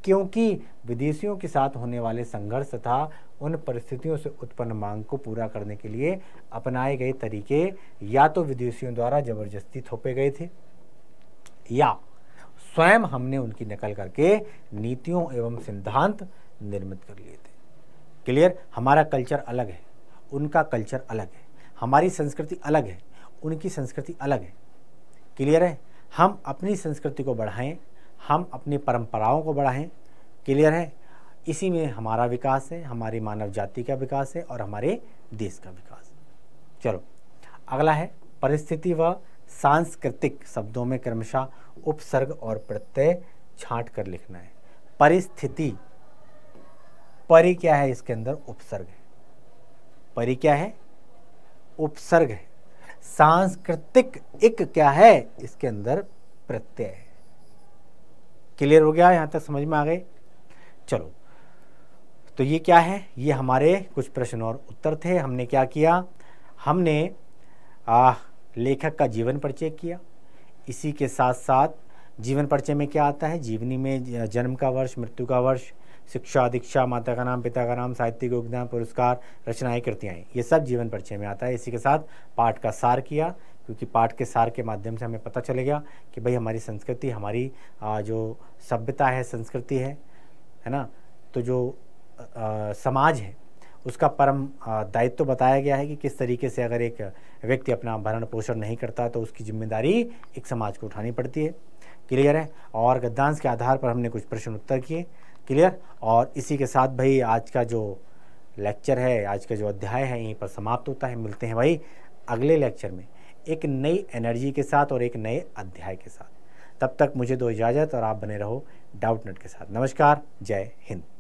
क्योंकि विदेशियों के साथ होने वाले संघर्ष तथा उन परिस्थितियों से उत्पन्न मांग को पूरा करने के लिए अपनाए गए तरीके या तो विदेशियों द्वारा जबरदस्ती थोपे गए थे या स्वयं हमने उनकी नकल करके नीतियों एवं सिद्धांत निर्मित कर लिए थे क्लियर हमारा कल्चर अलग है उनका कल्चर अलग है हमारी संस्कृति अलग है उनकी संस्कृति अलग है क्लियर है हम अपनी संस्कृति को बढ़ाएं हम अपनी परंपराओं को बढ़ाएं क्लियर है इसी में हमारा विकास है हमारी मानव जाति का विकास है और हमारे देश का विकास चलो अगला है परिस्थिति व सांस्कृतिक शब्दों में क्रमशः उपसर्ग और प्रत्यय छाट कर लिखना है परिस्थिति परि क्या है इसके अंदर उपसर्ग है परि क्या है उपसर्ग है सांस्कृतिक इक क्या है इसके अंदर प्रत्यय है क्लियर हो गया यहाँ तक समझ में आ गए चलो तो ये क्या है ये हमारे कुछ प्रश्न और उत्तर थे हमने क्या किया हमने आ, लेखक का जीवन परिचय किया इसी के साथ साथ जीवन परिचय में क्या आता है जीवनी में जन्म का वर्ष मृत्यु का वर्ष शिक्षा दीक्षा माता का नाम पिता का नाम साहित्य योगदान पुरस्कार रचनाएं कृतियाँ ये सब जीवन परिचय में आता है इसी के साथ पाठ का सार किया क्योंकि पाठ के सार के माध्यम से हमें पता चलेगा कि भाई हमारी संस्कृति हमारी जो सभ्यता है संस्कृति है है ना तो जो आ, समाज है उसका परम दायित्व तो बताया गया है कि किस तरीके से अगर एक व्यक्ति अपना भरण पोषण नहीं करता तो उसकी जिम्मेदारी एक समाज को उठानी पड़ती है क्लियर है और गद्दांश के आधार पर हमने कुछ प्रश्न उत्तर किए क्लियर और इसी के साथ भाई आज का जो लेक्चर है आज का जो अध्याय है यहीं पर समाप्त होता है मिलते हैं भाई अगले लेक्चर में एक नई एनर्जी के साथ और एक नए अध्याय के साथ तब तक मुझे दो इजाज़त और आप बने रहो डाउट नट के साथ नमस्कार जय हिंद